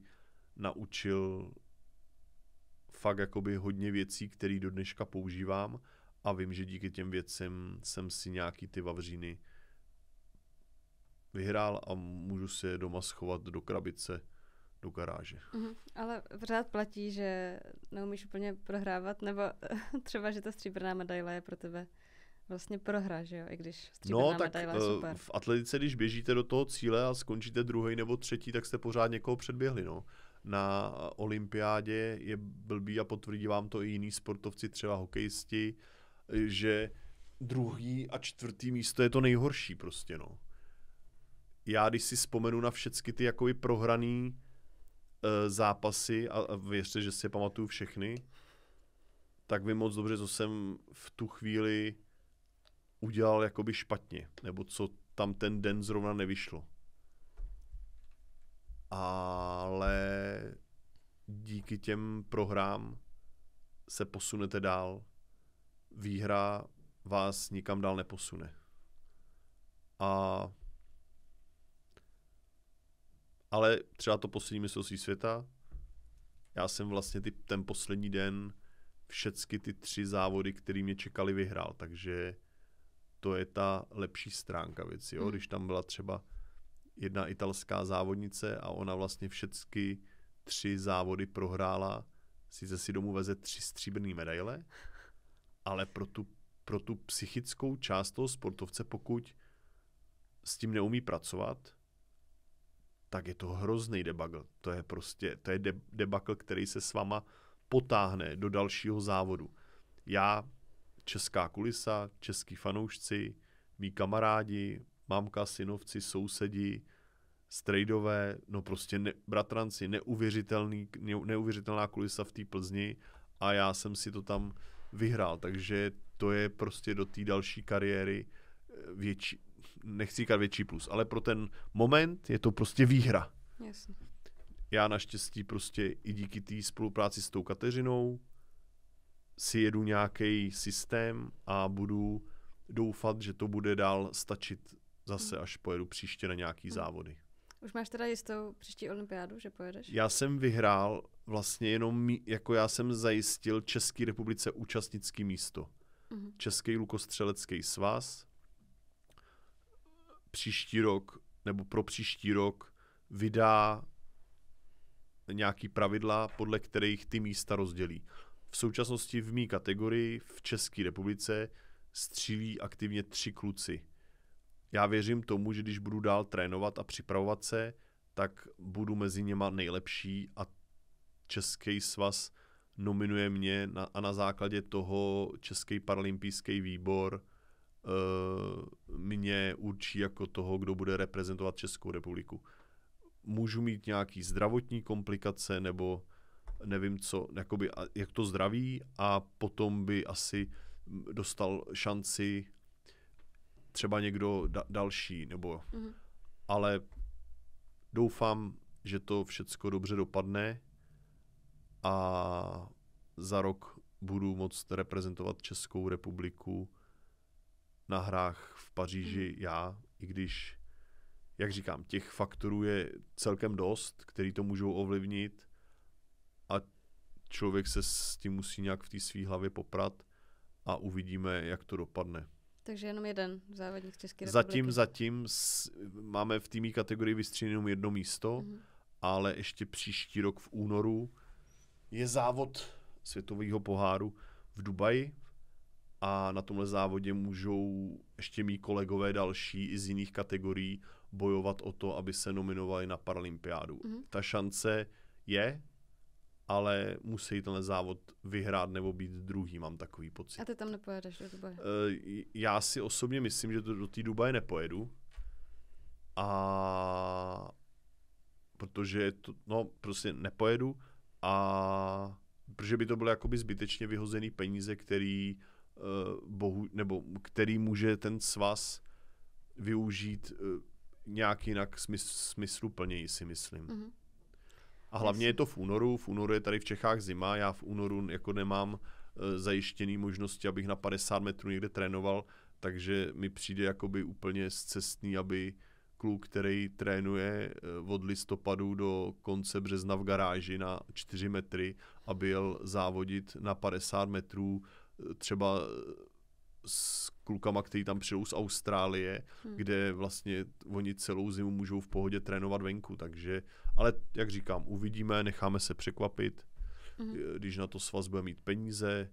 naučil fakt jakoby hodně věcí, které do dneška používám a vím, že díky těm věcem jsem si nějaký ty vavříny vyhrál a můžu si je doma schovat do krabice do garáže. Mm-hmm. Ale pořád platí, že neumíš úplně prohrávat, nebo třeba, že ta stříbrná medaile je pro tebe vlastně prohra, že jo, i když stříbrná no, tak medaile je eh, super. v atletice, když běžíte do toho cíle a skončíte druhý nebo třetí, tak jste pořád někoho předběhli, no. Na olympiádě je blbý a potvrdí vám to i jiní sportovci, třeba hokejisti, že druhý a čtvrtý místo je to nejhorší prostě, no já když si vzpomenu na všechny ty jakoby prohraný e, zápasy a, a věřte, že si je pamatuju všechny, tak vím moc dobře, co jsem v tu chvíli udělal jakoby špatně, nebo co tam ten den zrovna nevyšlo. Ale díky těm prohrám se posunete dál. Výhra vás nikam dál neposune. A ale třeba to poslední mistrovství světa, já jsem vlastně ty, ten poslední den všechny ty tři závody, které mě čekali, vyhrál. Takže to je ta lepší stránka věci. Jo? Hmm. Když tam byla třeba jedna italská závodnice a ona vlastně všechny tři závody prohrála, sice si domů veze tři stříbrné medaile, ale pro tu, pro tu psychickou část toho sportovce, pokud s tím neumí pracovat, tak je to hrozný debakl. To je prostě, to je debugl, debakl, který se s váma potáhne do dalšího závodu. Já, česká kulisa, český fanoušci, mý kamarádi, mámka, synovci, sousedi, strejdové, no prostě ne, bratranci, neuvěřitelný, ne, neuvěřitelná kulisa v té Plzni a já jsem si to tam vyhrál, takže to je prostě do té další kariéry eh, větší, nechci říkat větší plus, ale pro ten moment je to prostě výhra. Jasně. Já naštěstí prostě i díky té spolupráci s tou Kateřinou si jedu nějaký systém a budu doufat, že to bude dál stačit zase, hmm. až pojedu příště na nějaký hmm. závody. Už máš teda jistou příští olympiádu, že pojedeš? Já jsem vyhrál vlastně jenom, mí, jako já jsem zajistil České republice účastnický místo. Mm-hmm. Český lukostřelecký svaz, příští rok nebo pro příští rok vydá nějaký pravidla, podle kterých ty místa rozdělí. V současnosti v mý kategorii v České republice střílí aktivně tři kluci. Já věřím tomu, že když budu dál trénovat a připravovat se, tak budu mezi něma nejlepší a Český svaz nominuje mě na, a na základě toho Český paralympijský výbor uh, mě určí jako toho, kdo bude reprezentovat Českou republiku. Můžu mít nějaký zdravotní komplikace nebo nevím co, jakoby, jak to zdraví a potom by asi dostal šanci třeba někdo da- další, nebo mm-hmm. ale doufám, že to všecko dobře dopadne a za rok budu moct reprezentovat Českou republiku na hrách v Paříži mm. já, i když, jak říkám, těch faktorů je celkem dost, který to můžou ovlivnit a člověk se s tím musí nějak v té své hlavě poprat a uvidíme, jak to dopadne. Takže jenom jeden závodník z České republiky. Zatím, zatím s, máme v týmí kategorii vystřílené jenom jedno místo, mm-hmm. ale ještě příští rok v únoru je závod světového poháru v Dubaji a na tomhle závodě můžou ještě mý kolegové další i z jiných kategorií bojovat o to, aby se nominovali na Paralympiádu. Mm-hmm. Ta šance je, ale musí tenhle závod vyhrát nebo být druhý, mám takový pocit. A ty tam nepojedeš do Dubaje? E, já si osobně myslím, že do, do té Dubaje nepojedu. A protože to, no prostě nepojedu a protože by to bylo jakoby zbytečně vyhozený peníze, který Eh, bohu, nebo který může ten svaz využít eh, nějak jinak smysl, smysluplněji, si myslím. Mm-hmm. A hlavně je to v únoru. V únoru je tady v Čechách zima. Já v únoru jako nemám eh, zajištěný možnosti, abych na 50 metrů někde trénoval, takže mi přijde jakoby úplně zcestný, aby kluk, který trénuje od listopadu do konce března v garáži na 4 metry, aby jel závodit na 50 metrů třeba s klukama, kteří tam přijdou z Austrálie, hmm. kde vlastně oni celou zimu můžou v pohodě trénovat venku, takže, ale jak říkám, uvidíme, necháme se překvapit, hmm. když na to svaz bude mít peníze,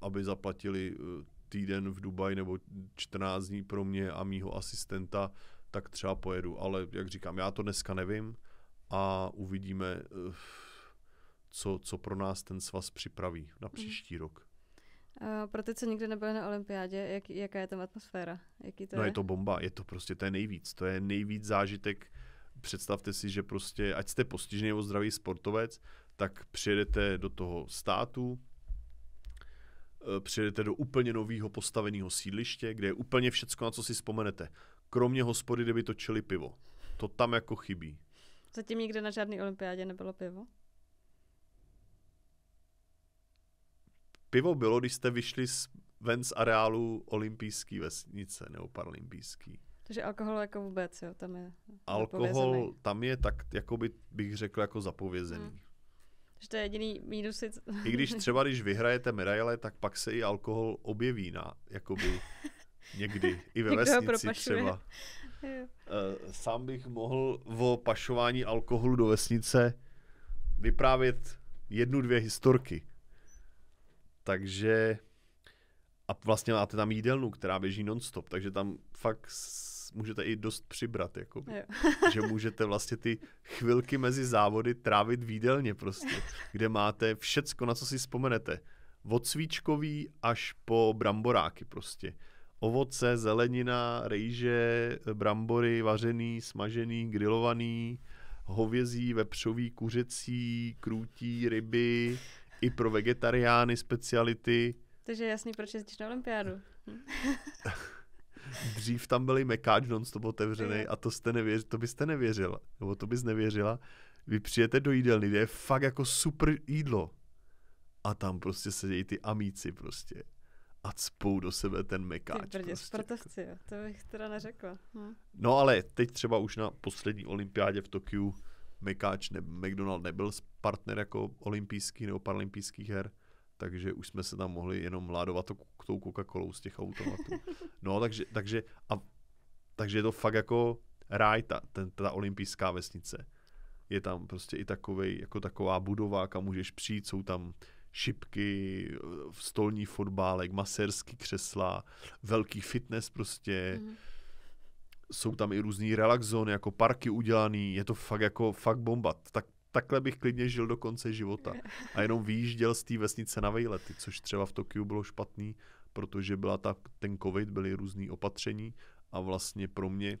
aby zaplatili eh, týden v Dubaji nebo 14 dní pro mě a mýho asistenta, tak třeba pojedu, ale jak říkám, já to dneska nevím a uvidíme, eh, co, co pro nás ten svaz připraví na mhm. příští hmm. rok pro ty, co nikdy nebyli na olympiádě, jak, jaká je tam atmosféra? Jaký to no je? je to bomba, je to prostě, to je nejvíc. To je nejvíc zážitek. Představte si, že prostě, ať jste postižený nebo zdravý sportovec, tak přijedete do toho státu, eh, přijedete do úplně nového postaveného sídliště, kde je úplně všecko, na co si vzpomenete. Kromě hospody, kde by točili pivo. To tam jako chybí. Zatím nikde na žádné olympiádě nebylo pivo? pivo bylo, když jste vyšli z, ven z areálu olympijský vesnice nebo paralympijský. Takže alkohol jako vůbec, jo, tam je Alkohol zapovězený. tam je tak, jako by, bych řekl, jako zapovězený. Hmm. Že to je jediný mínus. I když třeba, když vyhrajete medaile, tak pak se i alkohol objeví na, jakoby, někdy. I ve vesnici třeba. Eh, sám bych mohl o pašování alkoholu do vesnice vyprávět jednu, dvě historky. Takže a vlastně máte tam jídelnu, která běží nonstop, takže tam fakt můžete i dost přibrat, jako, že můžete vlastně ty chvilky mezi závody trávit v jídelně prostě, kde máte všecko, na co si vzpomenete. Od svíčkový až po bramboráky prostě. Ovoce, zelenina, rejže, brambory, vařený, smažený, grilovaný, hovězí, vepřový, kuřecí, krůtí, ryby, i pro vegetariány speciality. Takže jasný, proč jezdíš na olympiádu. Hm. Dřív tam byl mekáč non-stop otevřený a to, jste nevěř, to byste nevěřila, nebo to bys nevěřila. Vy přijete do jídelny, kde je fakt jako super jídlo. A tam prostě sedějí ty amíci prostě. A cpou do sebe ten mekáč. Ty brdě, prostě. sportovci, jo. to bych teda neřekla. Hm. No ale teď třeba už na poslední olympiádě v Tokiu mekáč ne, McDonald nebyl partner jako olympijský nebo paralympijský her, takže už jsme se tam mohli jenom mládovat to, k tou coca z těch automatů. No, takže, takže, a, takže je to fakt jako ráj, ta, ten, ta olympijská vesnice. Je tam prostě i takovej, jako taková budova, kam můžeš přijít, jsou tam šipky, eh, stolní fotbálek, masérský křesla, velký fitness prostě. Mm. hmm Jsou tam i různý relax zóny, jako parky udělaný, je to fakt jako fakt bomba. Tak takhle bych klidně žil do konce života. A jenom vyjížděl z té vesnice na vejlety, což třeba v Tokiu bylo špatný, protože byla ta, ten covid, byly různé opatření a vlastně pro mě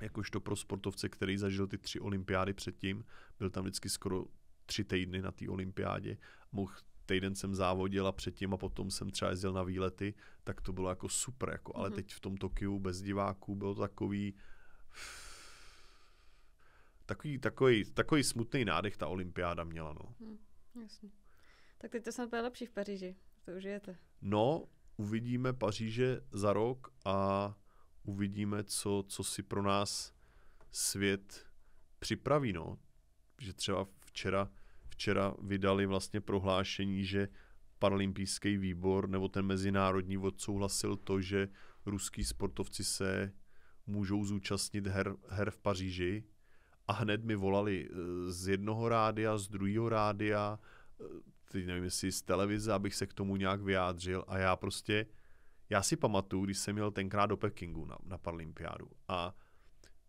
jakožto pro sportovce, který zažil ty tři olympiády předtím, byl tam vždycky skoro tři týdny na té olympiádě, mohl týden jsem závodil a předtím a potom jsem třeba jezdil na výlety, tak to bylo jako super, jako, ale mm-hmm. teď v tom Tokiu bez diváků bylo takový Takový, takový, takový smutný nádech ta olympiáda měla. No. Hmm, jasně. Tak teď to snad bude lepší v Paříži. To už jete. No, uvidíme Paříže za rok a uvidíme, co, co si pro nás svět připraví. No. Že třeba včera, včera vydali vlastně prohlášení, že paralympijský výbor nebo ten mezinárodní odsouhlasil to, že ruský sportovci se můžou zúčastnit her, her v Paříži a hned mi volali eh, z jednoho rádia, z druhého rádia, eh, teď nevím, jestli z televize, abych se k tomu nějak vyjádřil a já prostě, já si pamatuju, když jsem měl tenkrát do Pekingu na, na Paralympiádu a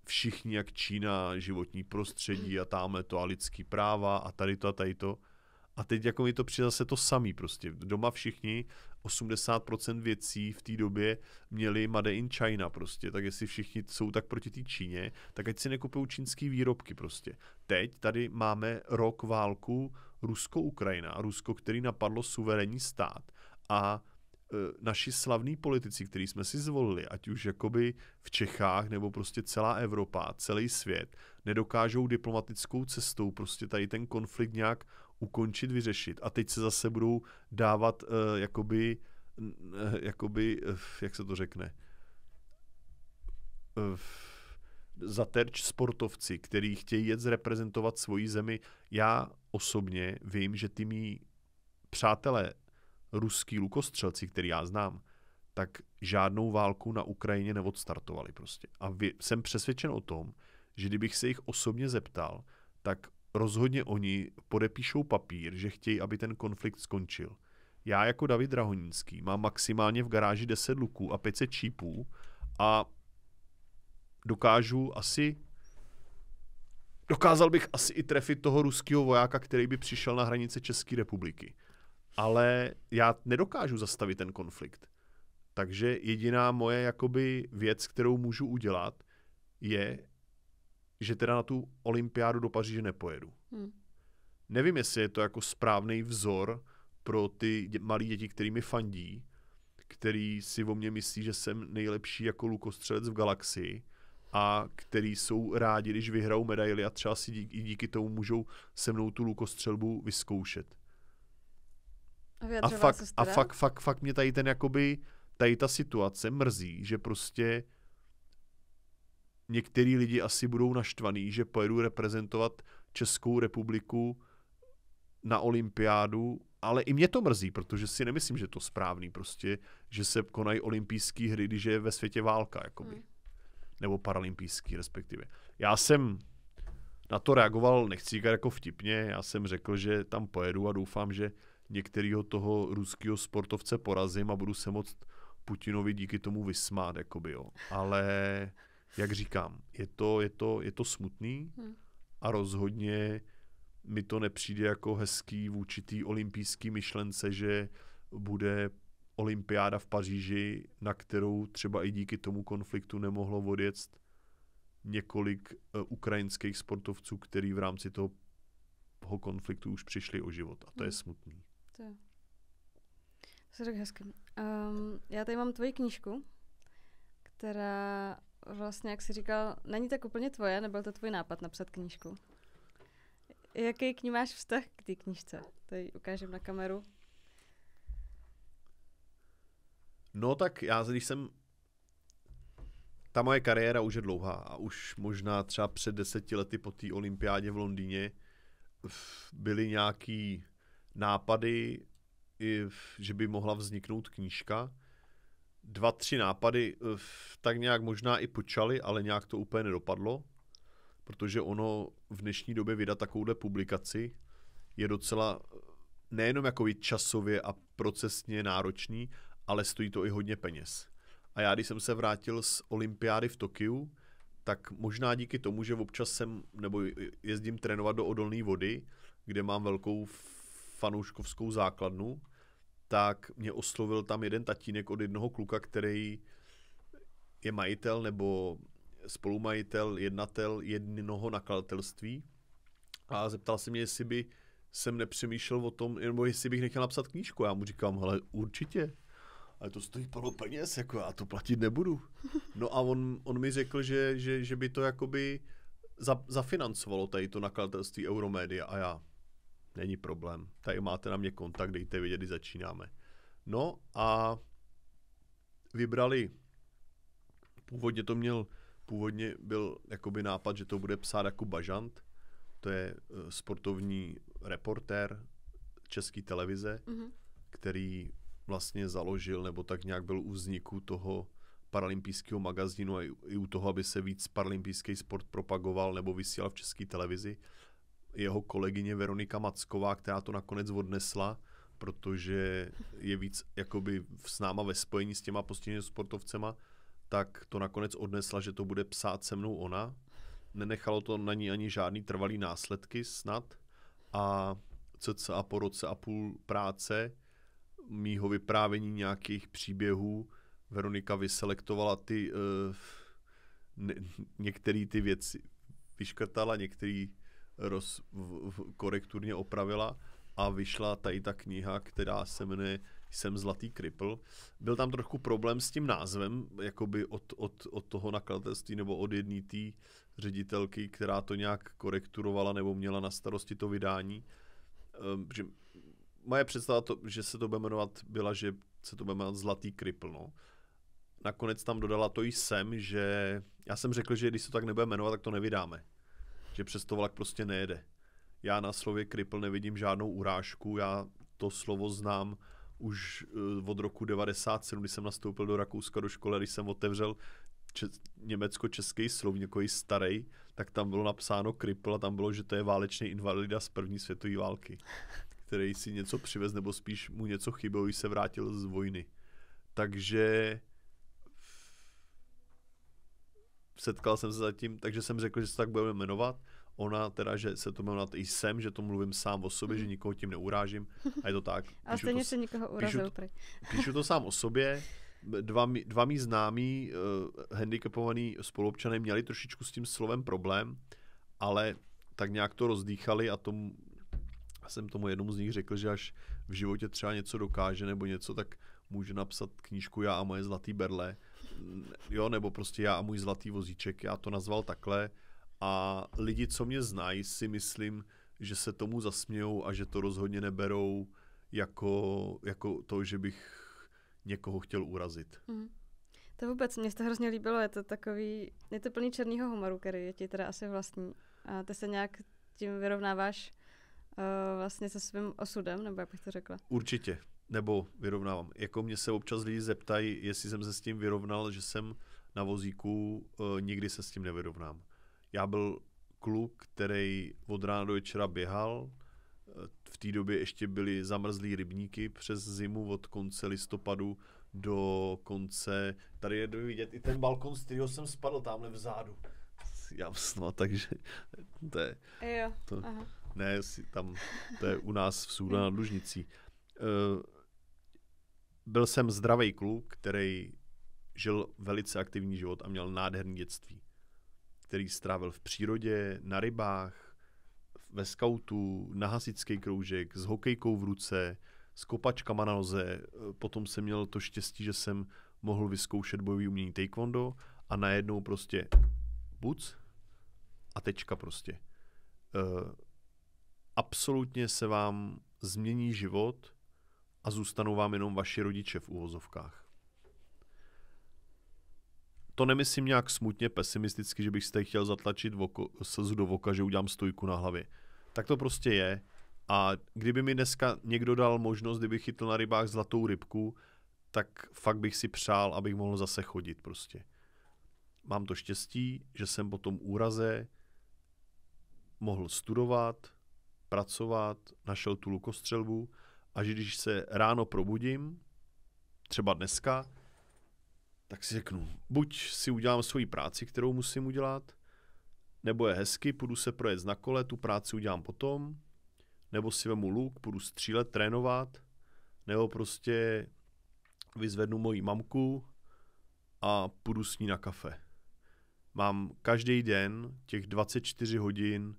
všichni, jak Čína, životní prostředí a tamhle to a lidský práva a tady to a tady to, a teď jako mi to přijde zase to samý prostě. Doma všichni 80% věcí v té době měli Made in China prostě, tak jestli všichni jsou tak proti té Číně, tak ať si nekupují čínský výrobky prostě. Teď tady máme rok válku Rusko-Ukrajina, Rusko, který napadlo suverénní stát a e, naši slavní politici, který jsme si zvolili, ať už jakoby v Čechách nebo prostě celá Evropa, celý svět, nedokážou diplomatickou cestou prostě tady ten konflikt nějak ukončit, vyřešit. A teď se zase budou dávat uh, jakoby, uh, jakoby, uh, jak se to řekne, uh, za terč sportovci, který chtějí jet zreprezentovat svoji zemi. Já osobně vím, že ty mý přátelé ruský lukostřelci, který já znám, tak žádnou válku na Ukrajině neodstartovali prostě. A vy, jsem přesvědčen o tom, že kdybych se jich osobně zeptal, tak rozhodně oni podepíšou papír, že chtějí, aby ten konflikt skončil. Já jako David Rahonínský mám maximálně v garáži 10 luků a 500 čípů a dokážu asi dokázal bych asi i trefit toho ruského vojáka, který by přišel na hranice České republiky. Ale já nedokážu zastavit ten konflikt. Takže jediná moje jakoby věc, kterou můžu udělat, je, že teda na tu olympiádu do Paříže nepojedu. Hmm. Nevím, jestli je to jako správný vzor pro ty dě- malé děti, kterými fandí, který si o mě myslí, že jsem nejlepší jako lukostřelec v galaxii a který jsou rádi, když vyhrajou medaily a třeba si dí- i díky tomu můžou se mnou tu lukostřelbu vyzkoušet. A, a fakt, a fakt, fakt, fakt mě tady ten jakoby, tady ta situace mrzí, že prostě některý lidi asi budou naštvaný, že pojedu reprezentovat Českou republiku na olympiádu, ale i mě to mrzí, protože si nemyslím, že to správný prostě, že se konají olympijské hry, když je ve světě válka, jakoby. Hmm. Nebo paralympijský respektive. Já jsem na to reagoval, nechci říkat jako vtipně, já jsem řekl, že tam pojedu a doufám, že některého toho ruského sportovce porazím a budu se moc Putinovi díky tomu vysmát, jakoby, jo. Ale jak říkám, je to, je to, je to smutný hmm. a rozhodně mi to nepřijde jako hezký vůči té olympijský myšlence, že bude olympiáda v Paříži, na kterou třeba i díky tomu konfliktu nemohlo odjet několik eh, ukrajinských sportovců, který v rámci toho konfliktu už přišli o život. A to hmm. je hm. smutný. To je. To tak hezky. Um, já tady mám tvoji knížku, která vlastně, jak jsi říkal, není tak úplně tvoje, nebyl to tvůj nápad napsat knížku. Jaký k ní máš vztah k té knížce? To ji ukážem na kameru. No tak já, když jsem... Ta moje kariéra už je dlouhá a už možná třeba před deseti lety po té olympiádě v Londýně byly nějaký nápady, že by mohla vzniknout knížka dva, tři nápady eh, tak nějak možná i počaly, ale nějak to úplně nedopadlo, protože ono v dnešní době vydat takovouhle publikaci je docela eh, nejenom jako časově a procesně náročný, ale stojí to i hodně peněz. A já, když jsem se vrátil z olympiády v Tokiu, tak možná díky tomu, že občas jsem, nebo jezdím trénovat do odolné vody, kde mám velkou fanouškovskou základnu, tak mě oslovil tam jeden tatínek od jednoho kluka, který je majitel nebo spolumajitel, jednatel jednoho nakladatelství a zeptal se mě, jestli by jsem nepřemýšlel o tom, nebo jestli bych nechal napsat knížku. Já mu říkám, hele, určitě, ale to stojí plno peněz, jako já to platit nebudu. No a on, on mi řekl, že, že, že by to jakoby za, zafinancovalo tady to nakladatelství Euromédia a já, není problém. Tady máte na mě kontakt, dejte vědět, kdy začínáme. No a vybrali, původně to měl, původně byl jakoby nápad, že to bude psát jako Bažant, to je eh, sportovní reportér české televize, mm-hmm. který vlastně založil, nebo tak nějak byl u vzniku toho paralympijského magazínu a i u toho, aby se víc paralympijský sport propagoval nebo vysílal v české televizi jeho kolegyně Veronika Macková, která to nakonec odnesla, protože je víc jakoby s náma ve spojení s těma postiženými sportovcema, tak to nakonec odnesla, že to bude psát se mnou ona. Nenechalo to na ní ani žádný trvalý následky snad. A cca po roce a půl práce, mýho vyprávění nějakých příběhů, Veronika vyselektovala ty uh, ne, některé ty věci, vyškrtala některé roz, v, v, korekturně opravila a vyšla tady ta kniha, která se jmenuje Jsem zlatý kripl. Byl tam trochu problém s tím názvem, jakoby od, od, od toho nakladatelství nebo od jedné té ředitelky, která to nějak korekturovala nebo měla na starosti to vydání. Um, že moje představa, to, že se to bude jmenovat, byla, že se to bude jmenovat Zlatý kripl. No. Nakonec tam dodala to jsem, že já jsem řekl, že když se to tak nebude jmenovat, tak to nevydáme že přes to vlak prostě nejede. Já na slově kripl nevidím žádnou urážku, já to slovo znám už eh, od roku 97, když jsem nastoupil do Rakouska do školy, když jsem otevřel čes, německo-český slovníkový starý, tak tam bylo napsáno kripl a tam bylo, že to je válečný invalida z první světové války, který si něco přivez, nebo spíš mu něco chybělo, když se vrátil z vojny. Takže setkal jsem se zatím, takže jsem řekl, že se tak budeme jmenovat. Ona teda, že se to jmenovat i jsem, že to mluvím sám o sobě, mm. že mhm. nikoho tím neurážím a je to tak. a stejně se nikoho urazil. Píšu, píšu to sám o sobě, dva, dva mý známí uh, eh, handicapovaní spolupčané měli trošičku s tím slovem problém, ale tak nějak to rozdýchali a tomu, jsem tomu jednomu z nich řekl, že až v životě třeba něco dokáže nebo něco, tak může napsat knížku Já a moje zlatý berle jo, nebo prostě já a můj zlatý vozíček, já to nazval takhle a lidi, co mě znají, si myslím, že se tomu zasmějou a že to rozhodně neberou jako, jako to, že bych někoho chtěl urazit. Mm. To vůbec, mě se to hrozně líbilo, je to takový, je to plný černého humoru, který je ti teda asi vlastní. A ty se nějak tím vyrovnáváš uh, vlastně se svým osudem, nebo jak bych to řekla? Určitě nebo vyrovnávám. Jako mě se občas lidi zeptají, jestli jsem se s tím vyrovnal, že jsem na vozíku, e, nikdy se s tím nevyrovnám. Já byl kluk, který od rána do večera běhal, eh, v té době ještě byly zamrzlý rybníky přes zimu od konce listopadu do konce, tady je vidět i ten balkon, z kterého jsem spadl tamhle vzadu. Jasno, takže to je, jo, to, aha. ne, tam, to je u nás v Sůdu nad Lužnicí. E, byl jsem zdravý kluk, který žil velice aktivní život a měl nádherný dětství, který strávil v přírodě, na rybách, ve skautu, na hasický kroužek, s hokejkou v ruce, s kopačkama na noze. Potom jsem měl to štěstí, že jsem mohl vyzkoušet bojový umění taekwondo a najednou prostě buc a tečka prostě. Uh, absolutně se vám změní život – a zůstanou vám jenom vaši rodiče v úvozovkách. To nemyslím nějak smutně pesimisticky, že bych si chtěl zatlačit voko, slzu do voka, že udělám stojku na hlavě. Tak to prostě je. A kdyby mi dneska někdo dal možnost, kdyby chytl na rybách zlatou rybku, tak fakt bych si přál, abych mohl zase chodit prostě. Mám to štěstí, že jsem po tom úraze mohl studovat, pracovat, našel tu lukostřelbu, až když se ráno probudím, třeba dneska, tak si řeknu, buď si udělám svoji práci, kterou musím udělat, nebo je hezky, půjdu se projet na kole, tu práci udělám potom, nebo si vemu luk, půjdu střílet, trénovat, nebo prostě vyzvednu moji mamku a půjdu s ní na kafe. Mám každý den těch 24 hodin,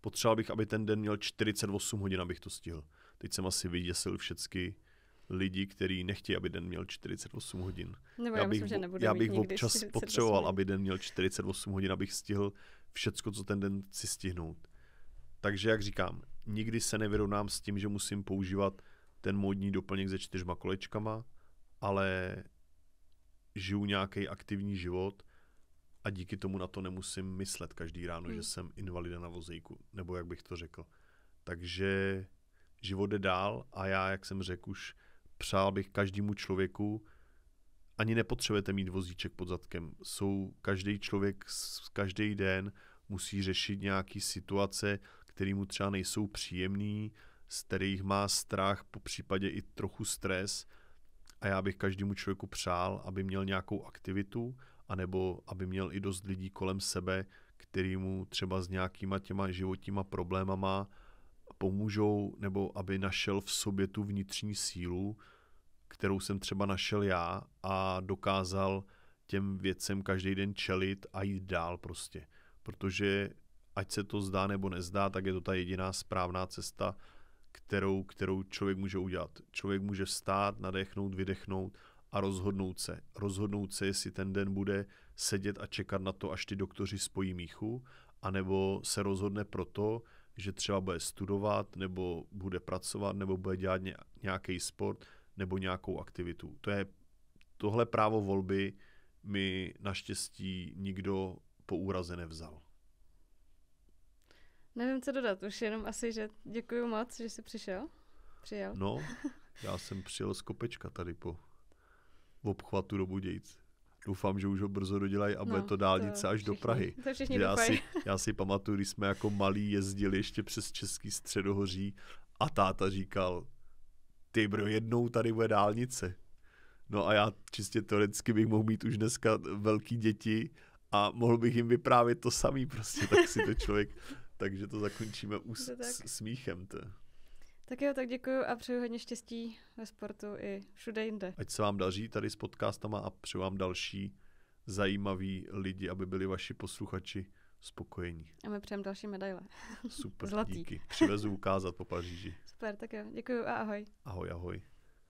potřeboval bych, aby ten den měl 48 hodin, abych to stihl. Teď jsem asi vyděsil všechny lidi, kteří nechtějí, aby den měl 48 hodin. Nebo já, já bych, myslím, že nebudu já bych občas 48. potřeboval, aby den měl 48 hodin, abych stihl všecko, co ten den chci stihnout. Takže, jak říkám, nikdy se nevyrovnám s tím, že musím používat ten módní doplněk se čtyřma kolečkama, ale žiju nějaký aktivní život a díky tomu na to nemusím myslet každý ráno, hmm. že jsem invalida na vozejku, nebo jak bych to řekl. Takže život jde dál a já, jak jsem řekl, už přál bych každému člověku, ani nepotřebujete mít vozíček pod zadkem. Jsou každý člověk každý den musí řešit nějaké situace, které mu třeba nejsou příjemné, z kterých má strach, po případě i trochu stres. A já bych každému člověku přál, aby měl nějakou aktivitu, anebo aby měl i dost lidí kolem sebe, který mu třeba s nějakýma těma životníma problémama pomůžou, nebo aby našel v sobě tu vnitřní sílu, kterou jsem třeba našel já a dokázal těm věcem každý den čelit a jít dál prostě. Protože ať se to zdá nebo nezdá, tak je to ta jediná správná cesta, kterou, kterou člověk může udělat. Člověk může vstát, nadechnout, vydechnout a rozhodnout se. Rozhodnout se, jestli ten den bude sedět a čekat na to, až ty doktoři spojí míchu, anebo se rozhodne proto, že třeba bude studovat, nebo bude pracovat, nebo bude dělat nějaký sport, nebo nějakou aktivitu. To je, tohle právo volby mi naštěstí nikdo po úraze nevzal. Nevím, co dodat, už jenom asi, že děkuji moc, že jsi přišel. Přijel. No, já jsem přijel z kopečka tady po v obchvatu do Budějc. Doufám, že už ho brzo dodělají a no, bude to dálnice to až všichni, do Prahy. To já si, já si pamatuju, když jsme jako malí jezdili ještě přes Český středohoří a táta říkal, ty bro, jednou tady bude dálnice. No a já čistě teoreticky bych mohl mít už dneska velký děti a mohl bych jim vyprávět to samý prostě, tak si to člověk, takže to zakončíme už s, smíchem. To. Tak jo, tak děkuji a přeju hodně štěstí ve sportu i všude jinde. Ať se vám daří tady s podcastama a přeju vám další zajímaví lidi, aby byli vaši posluchači spokojení. A my přejeme další medaile. Super, Zlatý. díky. Přivezu ukázat po Paříži. Super, tak jo, děkuji a ahoj. Ahoj, ahoj.